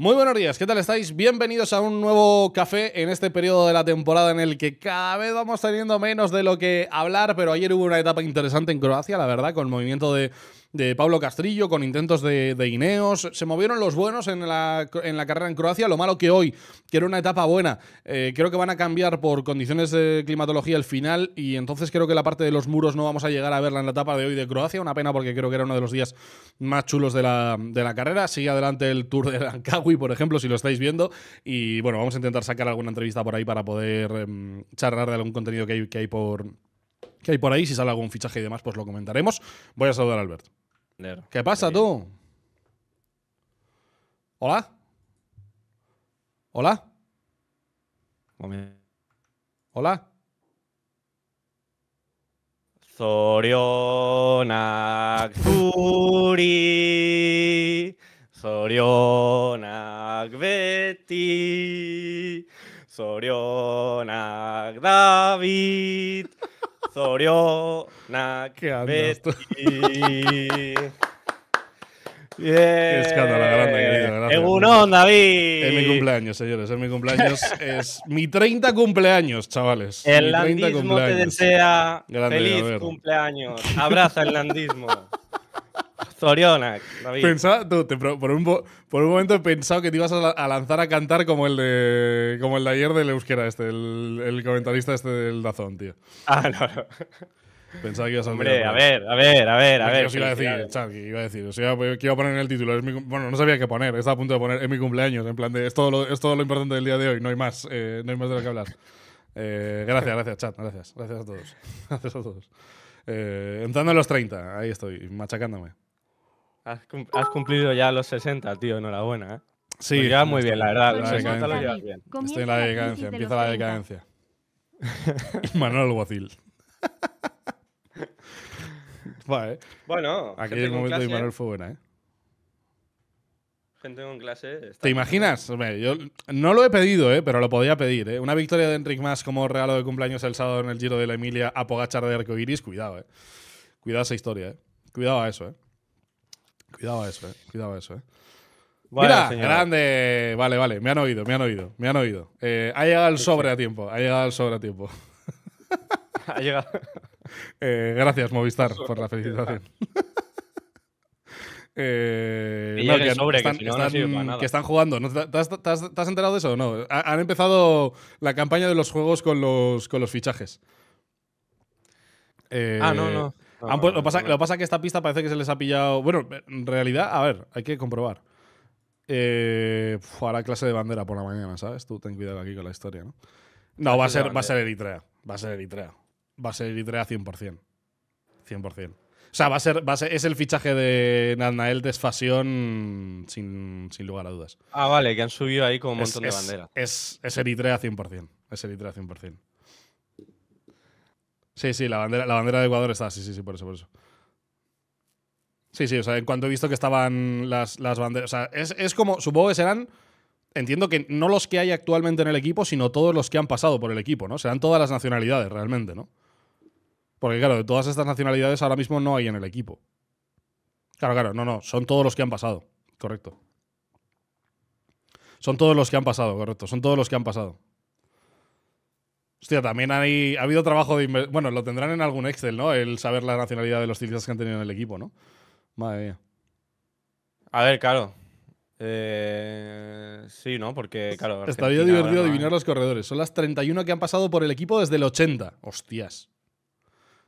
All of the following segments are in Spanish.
Muy buenos días, ¿qué tal estáis? Bienvenidos a un nuevo café en este periodo de la temporada en el que cada vez vamos teniendo menos de lo que hablar, pero ayer hubo una etapa interesante en Croacia, la verdad, con movimiento de de Pablo Castrillo con intentos de, Ineos. Se movieron los buenos en la, en la carrera en Croacia. Lo malo que hoy, que era una etapa buena, eh, creo que van a cambiar por condiciones de climatología el final y entonces creo que la parte de los muros no vamos a llegar a verla en la etapa de hoy de Croacia. Una pena porque creo que era uno de los días más chulos de la, de la carrera. Sigue adelante el Tour de Rancagui, por ejemplo, si lo estáis viendo. Y bueno, vamos a intentar sacar alguna entrevista por ahí para poder em, charlar de algún contenido que hay, que hay por que hay por ahí. Si sale algún fichaje y demás, pues lo comentaremos. Voy a saludar a Alberto. ¿Qué pasa tú? ¿Hola? ¿Hola? ¿Hola? Zorionak zuri, zorionak beti, zorionak David, qué beti. Yeah. Escándalo, grande, querido. ¡Egunón, David. Es mi cumpleaños, señores. Es mi cumpleaños. es mi 30 cumpleaños, chavales. El landismo te desea grande, feliz cumpleaños. Abraza el landismo. Zorionak, David. Pensaba, por, un, momento he pensado que te ibas a, lanzar a cantar como el de, como el de ayer del Euskera, este, el, comentarista este del Dazón, tío. Ah, no, no. Pensaba que ibas a Hombre, a ver, a ver, a ver, a ver. Os iba a decir, chat, que iba a decir, iba, que a poner en el título. bueno, no sabía qué poner, estaba a punto de poner, es mi cumpleaños, en plan de, es todo lo, es todo lo importante del día de hoy, no hay más, eh, no hay más de lo que hablar. Eh, gracias, gracias, chat, gracias, gracias a todos. Gracias a todos. Eh, entrando a los 30, ahí estoy, machacándome. Has, cumplido ya los 60, tío, enhorabuena. ¿eh? Sí, ya muy bien, la verdad. Estoy en la decadencia, empieza la decadencia. Manuel Alguacil. Bueno, aquí el momento de Manuel ¿eh? fue buena, ¿eh? Gente con clase. ¿Te imaginas? no lo he pedido, ¿eh? pero lo podía pedir. ¿eh? Una victoria de Enric Más como regalo de cumpleaños el sábado en el Giro de la Emilia a Pogachar de Arcoiris. Cuidado, ¿eh? Cuidado esa historia, ¿eh? Cuidado a eso, ¿eh? Cuidado eso, eh. Cuidado eso, eh. Mira, grande. Vale, vale, me han oído, me han oído, me han oído. Eh, ha llegado el sobre a tiempo, ha llegado el sobre a tiempo. ha llegado. Eh, gracias, Movistar, por la felicitación. Eh, que, están, que, están, jugando. ¿Te has, enterado de eso o no? Han empezado la campaña de los juegos con los, con los fichajes. ah, no, no. Ah, lo, pasa, lo que esta pista parece que se les ha pillado. Bueno, en realidad, a ver, hay que comprobar. Eh, hará clase de bandera por la mañana, ¿sabes? Tú ten cuidado aquí con la historia, ¿no? No, va a, ser, va a ser Eritrea. Va a ser Eritrea. Va a ser Eritrea 100%. 100%. O sea, va a ser, es el fichaje de Nathanael Desfasión sin, sin lugar a dudas. Ah, vale, que han subido ahí con un montón de bandera Es, es Eritrea 100%. Es Eritrea 100%. Sí, sí, la bandera, la bandera de Ecuador está, sí, sí, sí, por eso, por eso. Sí, sí, o sea, en cuanto he visto que estaban las, banderas. O sea, es, es, como, supongo que serán. Entiendo que no los que hay actualmente en el equipo, sino todos los que han pasado por el equipo, ¿no? Serán todas las nacionalidades realmente, ¿no? Porque claro, de todas estas nacionalidades ahora mismo no hay en el equipo. Claro, claro, no, no, son todos los que han pasado, correcto. Son todos los que han pasado, correcto, son todos los que han pasado. Hostia, también hay, ha habido trabajo de. Bueno, lo tendrán en algún Excel, ¿no? El saber la nacionalidad de los ciclistas que han tenido en el equipo, ¿no? Madre mía. A ver, claro. Eh, sí, ¿no? Porque, claro. Estaría divertido adivinar los corredores. Son las 31 que han pasado por el equipo desde el 80. Hostias.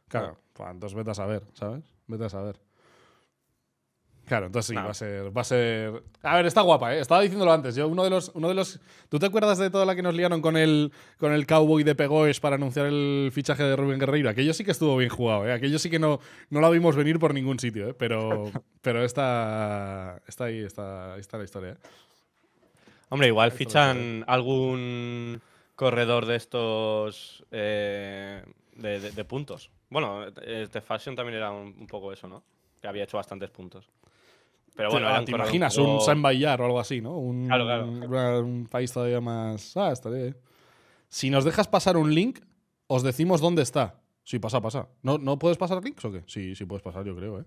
Claro, claro. Pues, entonces a ver ¿sabes? Vete a saber. Claro, entonces sí, va a ser. a ver, está guapa, ¿eh? Estaba diciéndolo antes. Yo, uno de los. Uno de los. ¿Tú te acuerdas de toda la que nos liaron con el, con el cowboy de Pegoes para anunciar el fichaje de Rubén Guerreiro? Aquello sí que estuvo bien jugado, ¿eh? Aquello sí que no, no la vimos venir por ningún sitio, ¿eh? Pero. pero está. Está ahí, está, está la historia, ¿eh? Hombre, igual fichan algún corredor de estos. Eh, de, puntos. Bueno, eh, The Fashion también era un poco eso, ¿no? Que había hecho bastantes puntos. Pero bueno, te, imaginas un, San o algo así, ¿no? Un, un, país todavía más. Ah, estaré. Si nos dejas pasar un link, os decimos dónde está. Si pasa, pasa. ¿No, ¿No puedes pasar links o qué? Sí, sí puedes pasar, yo creo, ¿eh?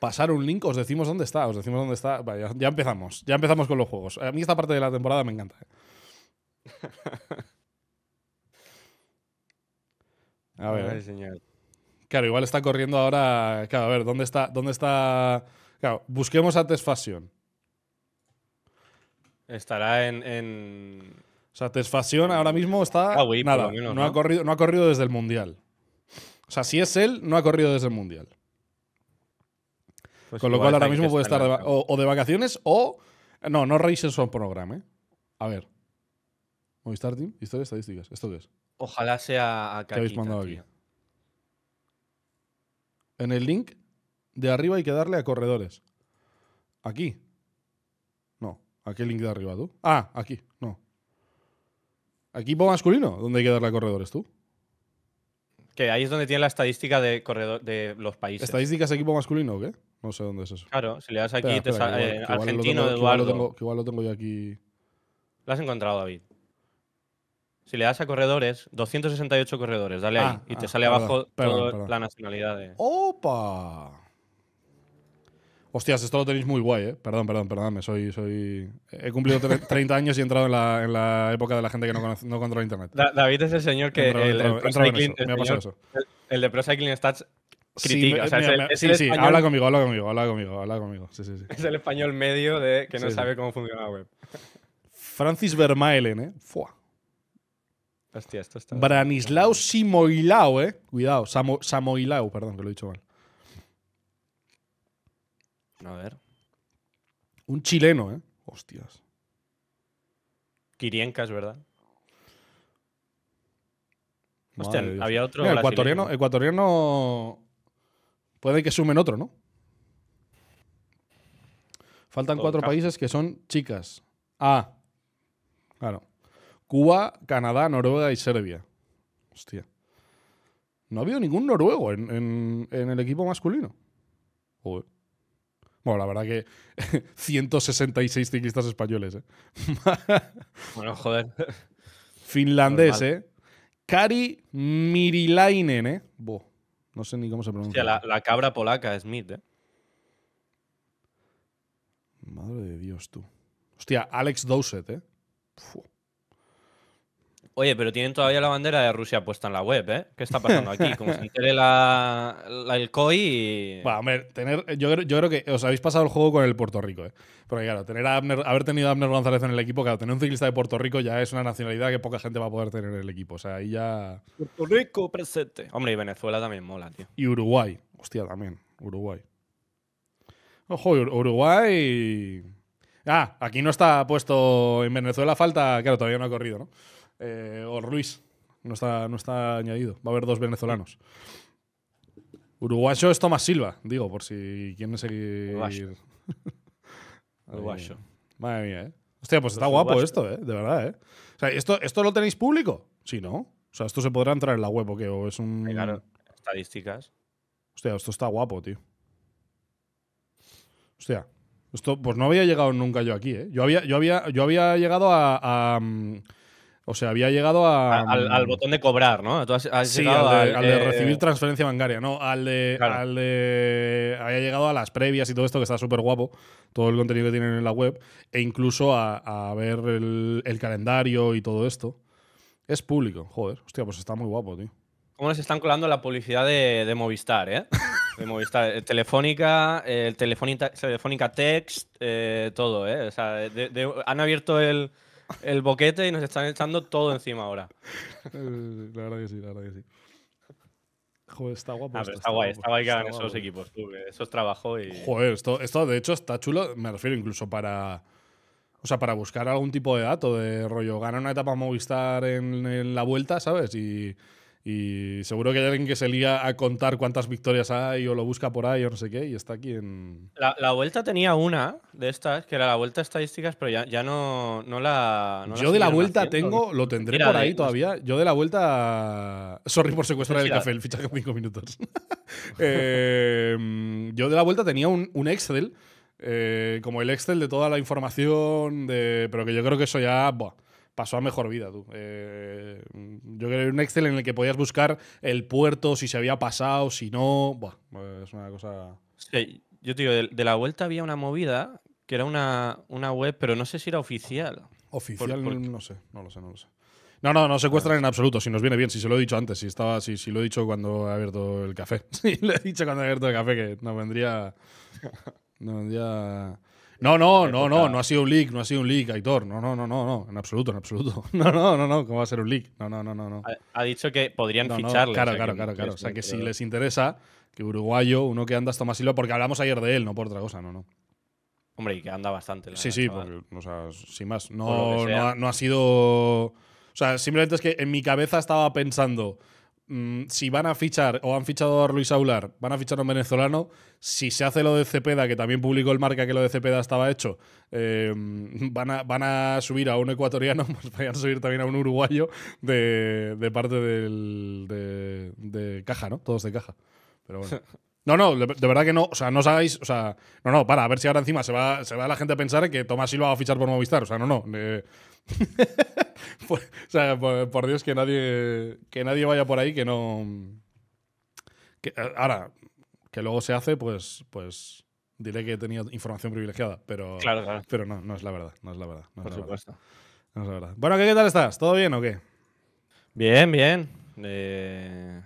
pasar un link, os decimos dónde está, os decimos dónde está. ya, empezamos, ya empezamos con los juegos. A mí esta parte de la temporada me encanta. ¿eh? A ver. ¿eh? Claro, igual está corriendo ahora. Claro, a ver, ¿dónde está? ¿Dónde está? Claro, busquemos satisfacción. Estará en. Satisfacción ahora mismo está. Ah, nada, no, Ha corrido, no ha corrido desde el mundial. O sea, si es él, no ha corrido desde el mundial. Pues Con lo cual ahora mismo puede estar o, de vacaciones o. No, no reís en su programa, ¿eh? A ver. Movistar Team, historia estadísticas. ¿Esto qué es? Ojalá sea a ¿Qué habéis mandado aquí? En el link de arriba hay que darle a corredores. Aquí. No. ¿A qué link de arriba tú? Ah, aquí. No. Equipo masculino, ¿dónde hay que darle a corredores tú? Que ahí es donde tiene la estadística de corredor de los países. ¿Estadísticas equipo masculino o qué? No sé dónde es eso. Claro, si le das aquí, te eh, argentino, Eduardo. lo tengo, igual lo tengo yo aquí. Lo has encontrado, David. Si le das a corredores, 268 corredores, dale ahí. Ah, y te ah, sale abajo toda la nacionalidad de. ¡Opa! Hostias, esto lo tenéis muy guay, ¿eh? Perdón, perdón, perdón. Soy, soy... He cumplido 30 años y he entrado en la, en la, época de la gente que no, no controla Internet. David es el señor que. el, eso. el, de Pro Cycling Stats critica. Sí, sí, sí habla conmigo, habla conmigo, habla conmigo, habla conmigo. Es el español medio de que no sabe cómo funciona la web. Francis Vermaelen, ¿eh? Fuah. Hostia, esto está. Branislao Simoilao, eh. Cuidado, Samo, Samoilao, perdón, que lo he dicho mal. A ver. Un chileno, eh. Hostias. Quiriencas, verdad. Hostia, había otro. ecuatoriano, ecuatoriano. Puede que sumen otro, ¿no? Faltan cuatro países que son chicas. Ah, claro. Cuba, Canadá, Noruega y Serbia. Hostia. No ha habido ningún noruego en, el equipo masculino. Joder. Bueno, la verdad que 166 ciclistas españoles, ¿eh? bueno, joder. Finlandés, ¿eh? Kari Mirilainen, ¿eh? No sé ni cómo se pronuncia. Hostia, la, cabra polaca, Smith, ¿eh? Madre de Dios, tú. Hostia, Alex Dowsett, ¿eh? Oye, pero tienen todavía la bandera de Rusia puesta en la web, ¿eh? ¿Qué está pasando aquí? Como si la, el COI y... Bueno, hombre, tener, yo, yo, creo que os habéis pasado el juego con el Puerto Rico, ¿eh? Porque claro, tener haber tenido a Abner González en el equipo, claro, tener un ciclista de Puerto Rico ya es una nacionalidad que poca gente va a poder tener en el equipo. O sea, ahí ya... Puerto Rico presente. Hombre, y Venezuela también mola, tío. Y Uruguay. Hostia, también. Uruguay. Ojo, Uruguay... Ah, aquí no está puesto en Venezuela, falta... Claro, todavía no ha corrido, ¿no? Eh, o Ruiz. No está, no está añadido. Va a haber dos venezolanos. Uruguayo es Tomás Silva, digo, por si quieren seguir. Uruguayo. Madre mía, ¿eh? Hostia, pues está guapo esto, ¿eh? De verdad, ¿eh? O sea, ¿esto, ¿esto lo tenéis público? Sí, ¿no? O sea, ¿esto se podrá entrar en la web o qué? ¿O es un...? estadísticas. Hostia, esto está guapo, tío. Hostia. Esto, pues no había llegado nunca yo aquí, ¿eh? Yo había, yo había, yo había llegado a mm, o sea, había llegado a, mm, al, botón de cobrar, ¿no? sí, al de, eh, recibir eh, transferencia bancaria, ¿no? Al de, Había llegado a las previas y todo esto, que está súper guapo, todo el contenido que tienen en la web, e incluso a, ver el, calendario y todo esto. Es público, joder. Hostia, pues está muy guapo, tío. ¿Cómo les están colando la publicidad de, Movistar, eh? de Movistar, eh, Telefónica, el telefónica, telefónica Text, todo, eh. O sea, han abierto el el boquete y nos están echando todo encima ahora. Eh, la verdad que sí, la verdad que sí. Joder, está guapo. Ah, está, guay, que hagan esos equipos, eso es trabajo y. Joder, esto, esto de hecho está chulo, me refiero incluso para. O sea, para buscar algún tipo de dato de rollo. Gana una etapa Movistar en la vuelta, ¿sabes? Y y seguro que hay alguien que se lía a contar cuántas victorias hay o lo busca por ahí o no sé qué y está aquí en... La, vuelta tenía una de estas, que era la vuelta estadísticas, pero ya, ya no, la... Yo de la vuelta tengo, lo tendré por ahí todavía. Yo de la vuelta... Sorry por secuestrar el café, el fichaje en cinco minutos. Eh, yo de la vuelta tenía un, Excel, eh, como el Excel de toda la información, de, pero que yo creo que eso ya pasó a mejor vida, tú. Eh, yo creo que un Excel en el que podías buscar el puerto, si se había pasado, si no. Buah, eh, es una cosa. yo te digo, de, la vuelta había una movida que era una, web, pero no sé si era oficial. Oficial, no sé, no lo sé, no lo sé. No, no, no secuestran en absoluto, si nos viene bien, si se lo he dicho antes, si estaba, si, si lo he dicho cuando he abierto el café. si lo he dicho cuando he abierto el café, que no vendría. no vendría no, no, no, no, no ha sido un leak, no ha sido un leak, Aitor. No, no, no, no, no, en absoluto, en absoluto. No, no, no, no, ¿cómo va a ser un leak? No, no, no, no. Ha, dicho que podrían no, claro, claro, claro, claro. O sea, que si les interesa, que uruguayo, uno que anda hasta más porque hablamos ayer de él, no por otra cosa, no, no. Hombre, y que anda bastante. sí, sí, porque, o sea, sin más. No, ha, no ha sido. O sea, simplemente es que en mi cabeza estaba pensando Mm, si van a fichar o han fichado a Luis Aular, van a fichar a un venezolano, si se hace lo de Cepeda, que también publicó el marca que lo de Cepeda estaba hecho, eh, van, a, subir a un ecuatoriano, pues van a subir también a un uruguayo de, parte de, caja, ¿no? Todos de caja. Pero bueno. No, no, de, verdad que no. O sea, no sabéis. O sea, no, no, para, a ver si ahora encima se va, se va la gente a pensar que Tomás Silva va a fichar por Movistar. O sea, no, no. Eh, por, pues, o sea, por, Dios, que nadie, que nadie vaya por ahí que no. Eh, ahora, que luego se hace, pues, pues diré que he tenido información privilegiada, pero, claro, pero no, no es la verdad. No es la verdad. Bueno, ¿qué, tal estás? ¿Todo bien o qué? Bien, bien. Eh,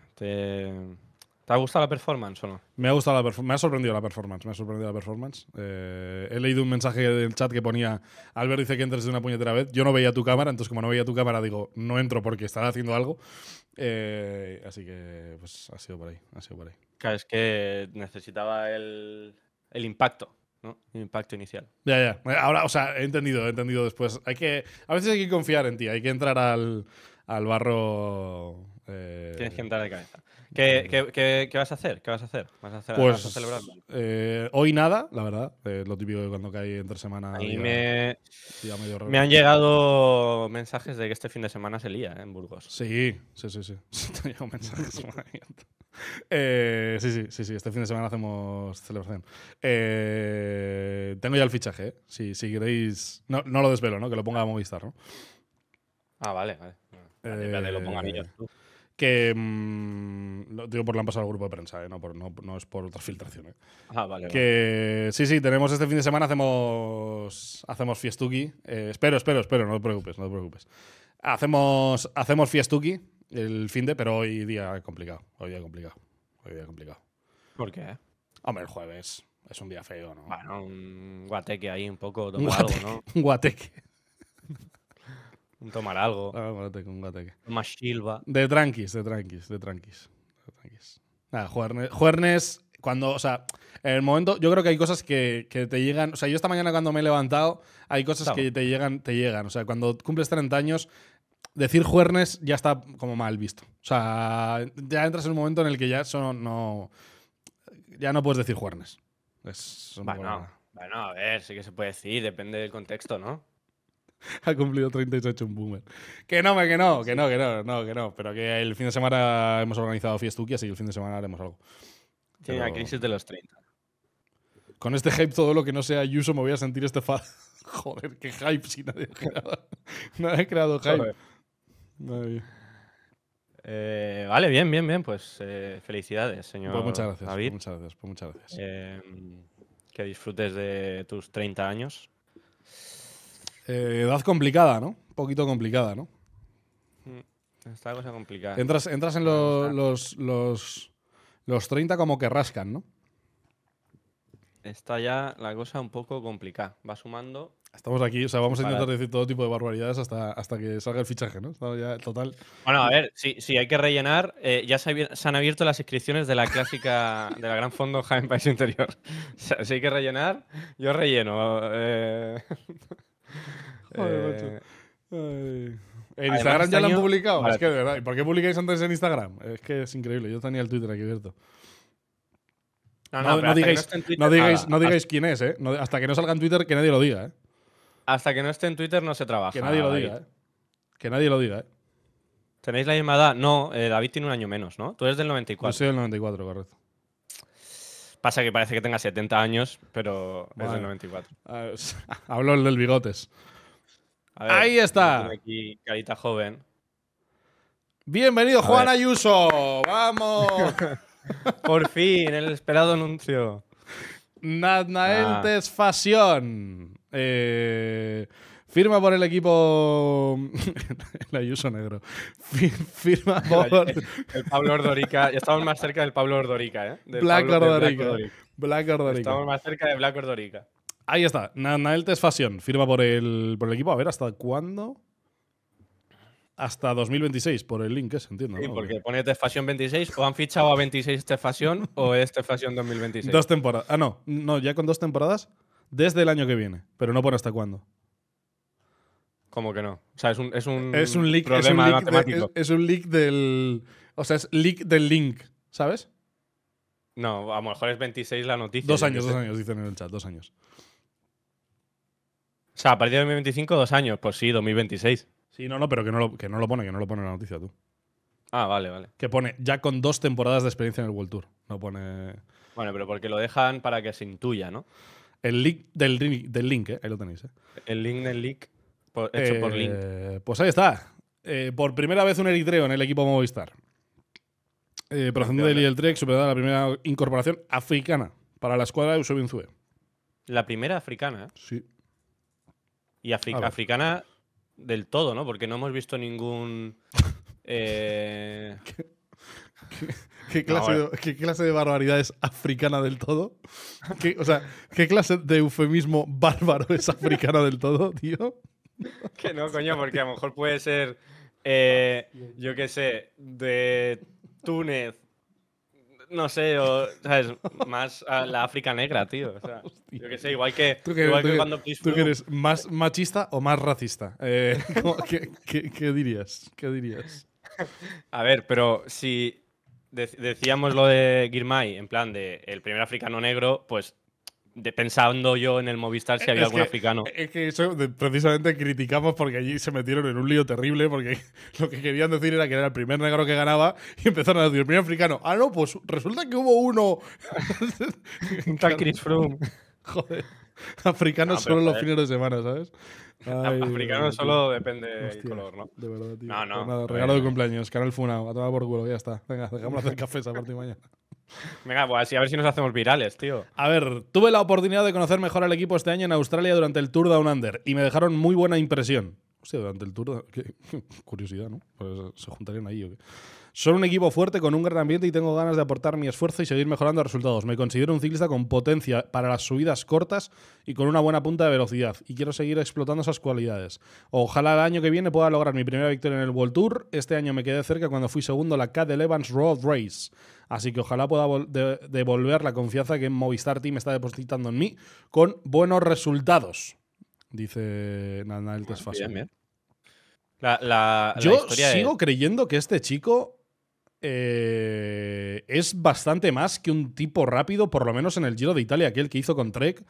¿Te ha gustado la performance o no? Me ha gustado la me ha sorprendido la performance, me ha sorprendido la performance. Eh, he leído un mensaje del chat que ponía Albert dice que entres de una puñetera vez. Yo no veía tu cámara, entonces como no veía tu cámara digo, no entro porque estará haciendo algo. Eh, así que pues ha sido por ahí, ha Claro, es que necesitaba el, el impacto. ¿no? El impacto inicial. Ya, ya. Ahora, o sea, he entendido, he entendido después. Hay que, a veces hay que confiar en ti, hay que entrar al, al barro. Eh, Tienes que entrar de cabeza. ¿Qué, qué, vas a hacer? ¿Qué vas a hacer? ¿Vas a hacer pues, eh, hoy nada, la verdad. Eh, lo típico de cuando cae entre semana. me, me han llegado mensajes de que este fin de semana se lía eh, en Burgos. Sí, sí, sí, sí. Te mensajes. sí, sí, sí, sí. Este fin de semana hacemos celebración. tengo ya el fichaje, si, si, queréis. No, lo desvelo, ¿no? Que lo ponga a Movistar, ¿no? Ah, vale, vale. vale, lo ponga ellos que mm, digo por la han pasado al grupo de prensa, ¿eh? no, por, no, es por otra filtraciones. ¿eh? Ah, vale, que sí, sí, tenemos este fin de semana, hacemos, hacemos fiestuki. Eh, espero, espero, espero, no te preocupes, no te preocupes. Hacemos, hacemos fiestuki el fin de, pero hoy día es complicado, hoy día complicado, hoy día complicado. ¿Por qué? Hombre, el jueves es un día feo, ¿no? Bueno, un guateque ahí un poco, Un guateque tomar algo. Ah, Más silva. De tranquis, de tranquis, de tranquis. De Nada, juernes, cuando, o sea, en el momento, yo creo que hay cosas que, te llegan, o sea, yo esta mañana cuando me he levantado, hay cosas que te llegan, te llegan, o sea, cuando cumples 30 años, decir juernes ya está como mal visto. O sea, ya entras en un momento en el que ya son no, ya no puedes decir juernes. bueno, bueno, a ver, sí que se puede decir, depende del contexto, ¿no? ha cumplido 30 y se un boomer. Que no, que no, que no, que no, no, que no. Pero que el fin de semana hemos organizado Fiestuki, y el fin de semana haremos algo. Sí, la crisis de los 30. Con este hype, todo lo que no sea Yuso me voy a sentir este fa. Joder, qué hype si nadie ha creado, nadie ha creado hype. Eh, vale, bien, bien, bien. Pues eh, felicidades, señor. Pues muchas gracias. Pues David. muchas gracias. Pues eh, que disfrutes de tus 30 años. Eh, edad complicada, ¿no? Un poquito complicada, ¿no? Mm, la cosa complicada. Entras, en los, los, 30 como que rascan, ¿no? Está ya la cosa un poco complicada. Va sumando. Estamos aquí, o sea, vamos a intentar decir todo tipo de barbaridades hasta, hasta que salga el fichaje, ¿no? Está ya total. Bueno, a ver, si, si hay que rellenar, eh, ya se, han abierto las inscripciones de la clásica de la Gran Fondo Jaime País Interior. si hay que rellenar, yo relleno. Eh. Eh, ¿En Instagram este ya lo han publicado? Es ¿Por qué publicáis antes en Instagram? Es que es increíble. Yo tenía el Twitter aquí abierto. No, digáis, quién es, ¿eh? hasta que no salga en Twitter, que nadie lo diga, ¿eh? Hasta que no esté en Twitter no se trabaja. Que nadie lo diga, ¿eh? Que nadie lo diga, ¿eh? ¿Tenéis la misma edad? No, eh, David tiene un año menos, ¿no? Tú eres del 94. Yo soy del 94, correcto. Pasa que parece que tenga 70 años, pero es del 94. Hablo el del bigotes. Ahí está. Aquí carita joven. Bienvenido, Juan Ayuso. Vamos. Por fin, el esperado anuncio. Natnael ah. Eh, Firma por el equipo. el Ayuso Negro. Firma por. El, Pablo Ordorica. estamos más cerca del Pablo Ordorica, ¿eh? Black, Ordorica. Black, Ordorica. Estamos más cerca de Black Ordorica. Ahí está. Nael Tesfasión firma por el, por el equipo. A ver, ¿hasta cuándo? Hasta 2026, por el link ese, entiendo. Sí, porque pone Tesfasión 26, o han fichado a 26 Tesfasión, o es Tesfasión 2026. Dos temporadas. Ah, no, no, ya con dos temporadas desde el año que viene, pero no pone hasta cuándo. ¿Cómo que no? O sea, es un, es un, problema matemático. es, un leak del. O sea, es leak del link, ¿sabes? No, a lo mejor es 26 la noticia. Dos años, dos años, dicen en el chat, dos años. O sea, a partir de 2025, dos años. Pues sí, 2026. Sí, no, no, pero que no lo, que no lo pone, que no lo pone la noticia tú. Ah, vale, vale. Que pone ya con dos temporadas de experiencia en el World Tour. No pone. Bueno, pero porque lo dejan para que se intuya, ¿no? El link del, del link, eh, Ahí lo tenéis, ¿eh? El link del leak hecho por Link. Eh, pues ahí está. Eh, por primera vez un eritreo en el equipo Movistar. Eh, procedente del superada la primera incorporación africana para la escuadra de Eusebio La primera africana. ¿eh? Sí. Y africana del todo, ¿no? Porque no hemos visto ningún. ¿Qué, clase de, ¿Qué, clase de, barbaridad es africana del todo? o sea, ¿qué clase de eufemismo bárbaro es africana del todo, tío? que no, coño, porque a lo mejor puede ser, eh, yo qué sé, de Túnez, no sé, o, ¿sabes? Más la África negra, tío. yo qué sé, igual que, cuando ¿Tú eres más machista o más racista? Eh, qué, dirías? ¿Qué dirías? A ver, pero si decíamos lo de Girmay, en plan de el primer africano negro, pues pensando yo en el Movistar si eh, había algún africano. Es que eso precisamente criticamos porque allí se metieron en un lío terrible porque lo que querían decir era que era el primer negro que ganaba y empezaron a decir, el primer africano, ah, no, pues resulta que hubo uno. Un tal Chris Froome. Joder. Africanos solo los fines de semana, ¿sabes? Ay, Africano solo depende Hostia, del color, ¿no? De verdad, tío. No, no. Pues pues regalo de cumpleaños, Canal Funao, a tomar por culo, ya está. Venga, dejamos hacer café a partir de mañana. Venga, pues así a ver si nos hacemos virales, tío. A ver, tuve la oportunidad de conocer mejor al equipo este año en Australia durante el Tour Down Under y me dejaron muy buena impresión. Hostia, durante el Tour. Qué curiosidad, ¿no? Pues se juntarían ahí. ¿o qué? Soy un equipo fuerte con un gran ambiente y tengo ganas de aportar mi esfuerzo y seguir mejorando resultados. Me considero un ciclista con potencia para las subidas cortas y con una buena punta de velocidad y quiero seguir explotando esas cualidades. Ojalá el año que viene pueda lograr mi primera victoria en el World Tour. Este año me quedé cerca cuando fui segundo la K Evans Road Race. Así que ojalá pueda devolver la confianza que Movistar Team está depositando en mí con buenos resultados, dice Nanael La, Yo sigo creyendo que este chico eh, es bastante más que un tipo rápido, por lo menos en el Giro de Italia, aquel que hizo con Trek.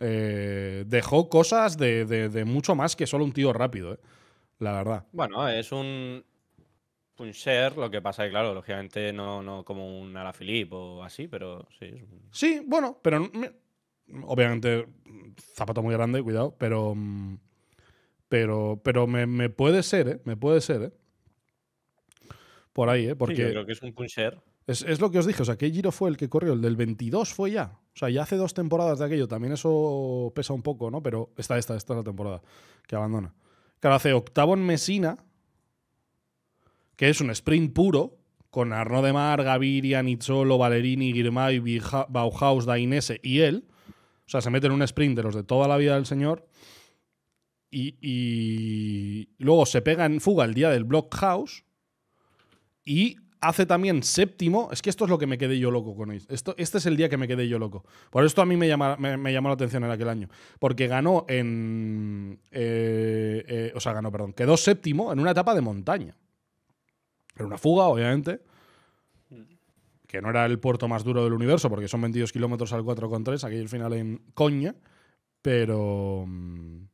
Eh, dejó cosas de, mucho más que solo un tío rápido, eh, la verdad. Bueno, es un puncher, lo que pasa es que, claro, lógicamente no, no como un Alaphilippe o así, pero sí. Sí, bueno, pero obviamente zapato muy grande, cuidado, pero mm, pero pero me, puede ser, Me puede ser, ¿eh? por ahí, ¿eh? Porque creo que es un Es, lo que os dije, o sea, ¿qué giro fue el que corrió? El del 22 fue ya. O sea, ya hace dos temporadas de aquello, también eso pesa un poco, ¿no? Pero está esta, esta es la temporada que abandona. Claro, hace octavo en Mesina, que es un sprint puro, con Arno de Mar, Gaviria, Nizzolo, Valerini, Girmay, Bauhaus, Dainese y él. O sea, se mete en un sprint de los de toda la vida del señor. Y, y luego se pega en fuga el día del Blockhouse y hace también séptimo. Es que esto es lo que me quedé yo loco con esto. Este es el día que me quedé yo loco. Por esto a mí me, me, llamó la atención en aquel año. Porque ganó en. Eh, eh, o sea, ganó, perdón. Quedó séptimo en una etapa de montaña. Era una fuga, obviamente. Mm. Que no era el puerto más duro del universo, porque son 22 kilómetros al 4,3, aquí el final en Coña. Pero. Mm,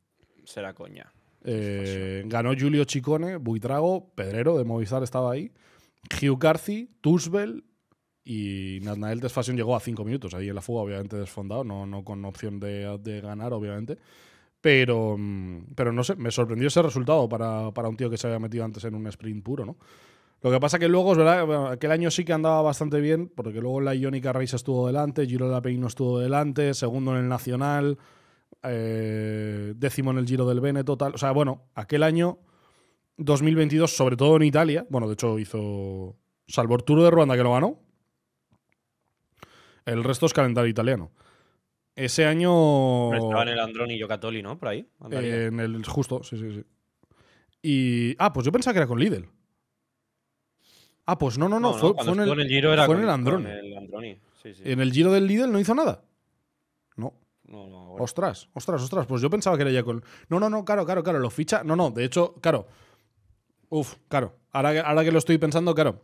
Será Coña. Eh, ganó Julio Chicone, Buitrago, Pedrero de Movistar estaba ahí. Hugh Garci, Tusbel y Nathanael Desfasión llegó a cinco minutos. Ahí en la fuga, obviamente, desfondado, no, no con opción de, ganar, obviamente. Pero, mm, pero no sé, me sorprendió ese resultado para, un tío que se había metido antes en un sprint puro, ¿no? Lo que pasa que luego, es verdad, aquel año sí que andaba bastante bien, porque luego la Iónica Race estuvo delante, Giro de la estuvo delante, segundo en el Nacional, eh, décimo en el Giro del Bene, total. O sea, bueno, aquel año 2022, sobre todo en Italia. Bueno, de hecho hizo. Salvo el de Ruanda que lo ganó. El resto es calendario italiano. Ese año. estaba en el Androni Giocattoli, ¿no? Por ahí. en el justo, sí, sí, sí. Y. Ah, pues yo pensaba que era con Lidl. Ah, pues no, no, no. fue, en el, Giro el Androni. En el Giro del Lidl no hizo nada. No. Ostras, ostras, ostras. Pues yo pensaba que era ya con. No, no, no, claro, claro, claro. Lo ficha. No, no, de hecho, claro. Uf, claro. Ahora, que lo estoy pensando, claro.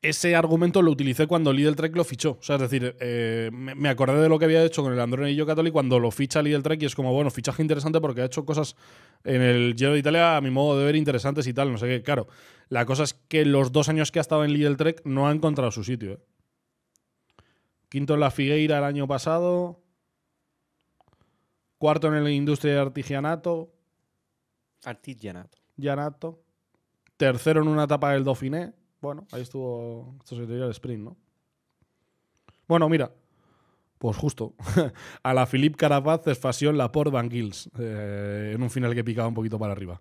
Ese argumento lo utilicé cuando Lidl Trek lo fichó. O sea, es decir, eh, me acordé de lo que había hecho con el y yo Catoli cuando lo ficha Lidl Trek y es como, bueno, fichaje interesante porque ha hecho cosas en el Giro de Italia, a mi modo de ver, interesantes y tal. No sé qué. Claro, la cosa es que los dos años que ha estado en Lidl Trek no ha encontrado su sitio. ¿eh? Quinto en la Figueira el año pasado. Cuarto en la Industria de Artigianato. Artigianato. Yanato. Tercero en una etapa del Dauphiné. Bueno, ahí estuvo. Esto sería el sprint, ¿no? Bueno, mira. Pues justo. a la Philippe Carapaz desfasió la Port Van Gils. Eh, en un final que picaba un poquito para arriba.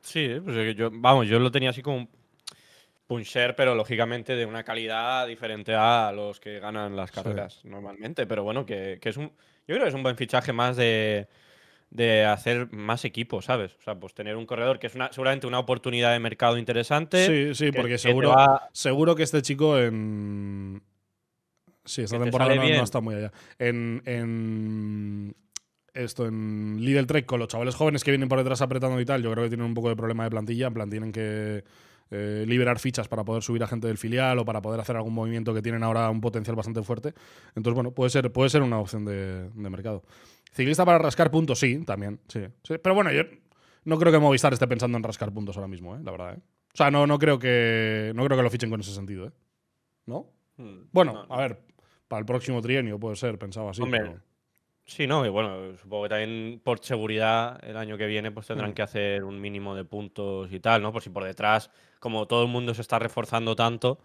Sí, eh, pues yo, vamos, yo lo tenía así como un puncher, pero lógicamente de una calidad diferente a los que ganan las carreras normalmente. Pero bueno, que es un. Yo creo que es un buen fichaje más de de hacer más equipo, ¿sabes? O sea, pues tener un corredor que es una, seguramente una oportunidad de mercado interesante. Sí, sí, porque seguro, seguro que este chico en. Sí, esta temporada no, ha está muy allá. En, en. Esto, en Lidl Trek, con los chavales jóvenes que vienen por detrás apretando y tal, yo creo que tienen un poco de problema de plantilla. En plan, tienen que. Eh, liberar fichas para poder subir a gente del filial o para poder hacer algún movimiento que tienen ahora un potencial bastante fuerte. Entonces, bueno, puede ser, puede ser una opción de, de mercado. Ciclista para rascar puntos, sí, también. Sí, Pero bueno, yo no creo que Movistar esté pensando en rascar puntos ahora mismo, ¿eh? la verdad. ¿eh? O sea, no, no, creo que, no creo que lo fichen con ese sentido. ¿eh? ¿No? Hmm, bueno, a ver, para el próximo trienio puede ser, pensado así. Sí, no, y bueno, supongo que también por seguridad el año que viene pues tendrán hmm. que hacer un mínimo de puntos y tal, ¿no? Por si por detrás, como todo el mundo se está reforzando tanto,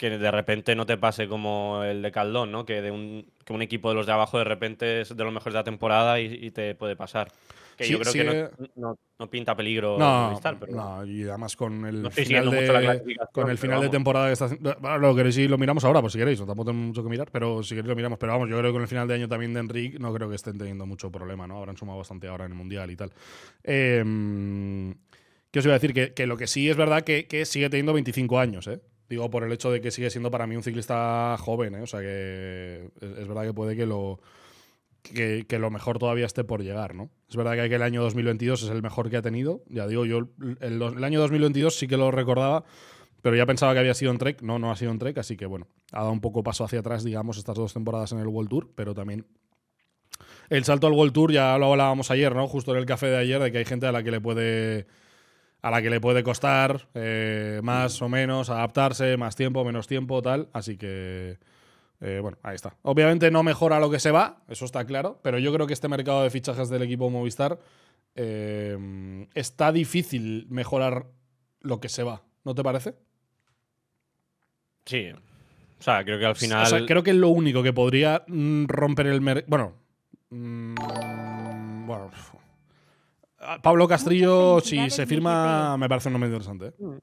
que de repente no te pase como el de Caldón, ¿no? Que de un, que un equipo de los de abajo de repente es de los mejores de la temporada y, te puede pasar. Que yo creo que eh. no, pinta peligro no, no, y además con el final de, temporada que bueno, lo queréis y lo miramos ahora, por si queréis, no tampoco tenemos mucho que mirar, pero si queréis lo miramos, pero vamos, yo creo que con el final de año también de Enrique no creo que estén teniendo mucho problema, ¿no? Habrán sumado bastante ahora en el Mundial y tal. Em, ¿Qué os iba a decir? Que, lo que sí es verdad que, que sigue teniendo 25 años, ¿eh? Digo, por el hecho de que sigue siendo para mí un ciclista joven, ¿eh? o sea que es, verdad que puede que lo, lo mejor todavía esté por llegar, ¿no? Es verdad que el año 2022 es el mejor que ha tenido, ya digo, yo el, el año 2022 sí que lo recordaba, pero ya pensaba que había sido en Trek, no, no ha sido en Trek, así que bueno, ha dado un poco paso hacia atrás, digamos, estas dos temporadas en el World Tour, pero también el salto al World Tour, ya lo hablábamos ayer, ¿no? Justo en el café de ayer, de que hay gente a la que le puede a la que le puede costar eh, más o menos adaptarse, más tiempo, menos tiempo, tal. Así que, eh, bueno, ahí está. Obviamente no mejora lo que se va, eso está claro, pero yo creo que este mercado de fichajes del equipo Movistar eh, está difícil mejorar lo que se va, ¿no te parece? Sí. O sea, creo que al final. creo que es lo único que podría mm, romper el mercado. Bueno. Mm, bueno, Ah, Pablo Castrillo, si se firma, me parece un nombre interesante. ¿eh? Mm.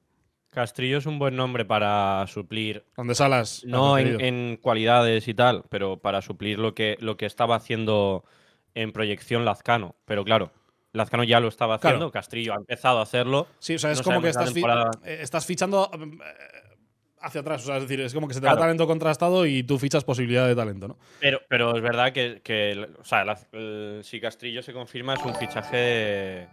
Castrillo es un buen nombre para suplir. ¿Dónde salas? No en, cualidades y tal, pero para suplir lo que, lo que estaba haciendo en proyección Lazcano. Pero claro, Lazcano ya lo estaba haciendo, Castrillo ha empezado a hacerlo. Sí, o sea, es como que eh, estás, fichando. Eh, hacia atrás. es decir, es como que se te da talento contrastado y tú fichas posibilidad de talento, ¿no? Pero, pero es verdad que, o sea, si Castrillo se confirma, es un fichaje.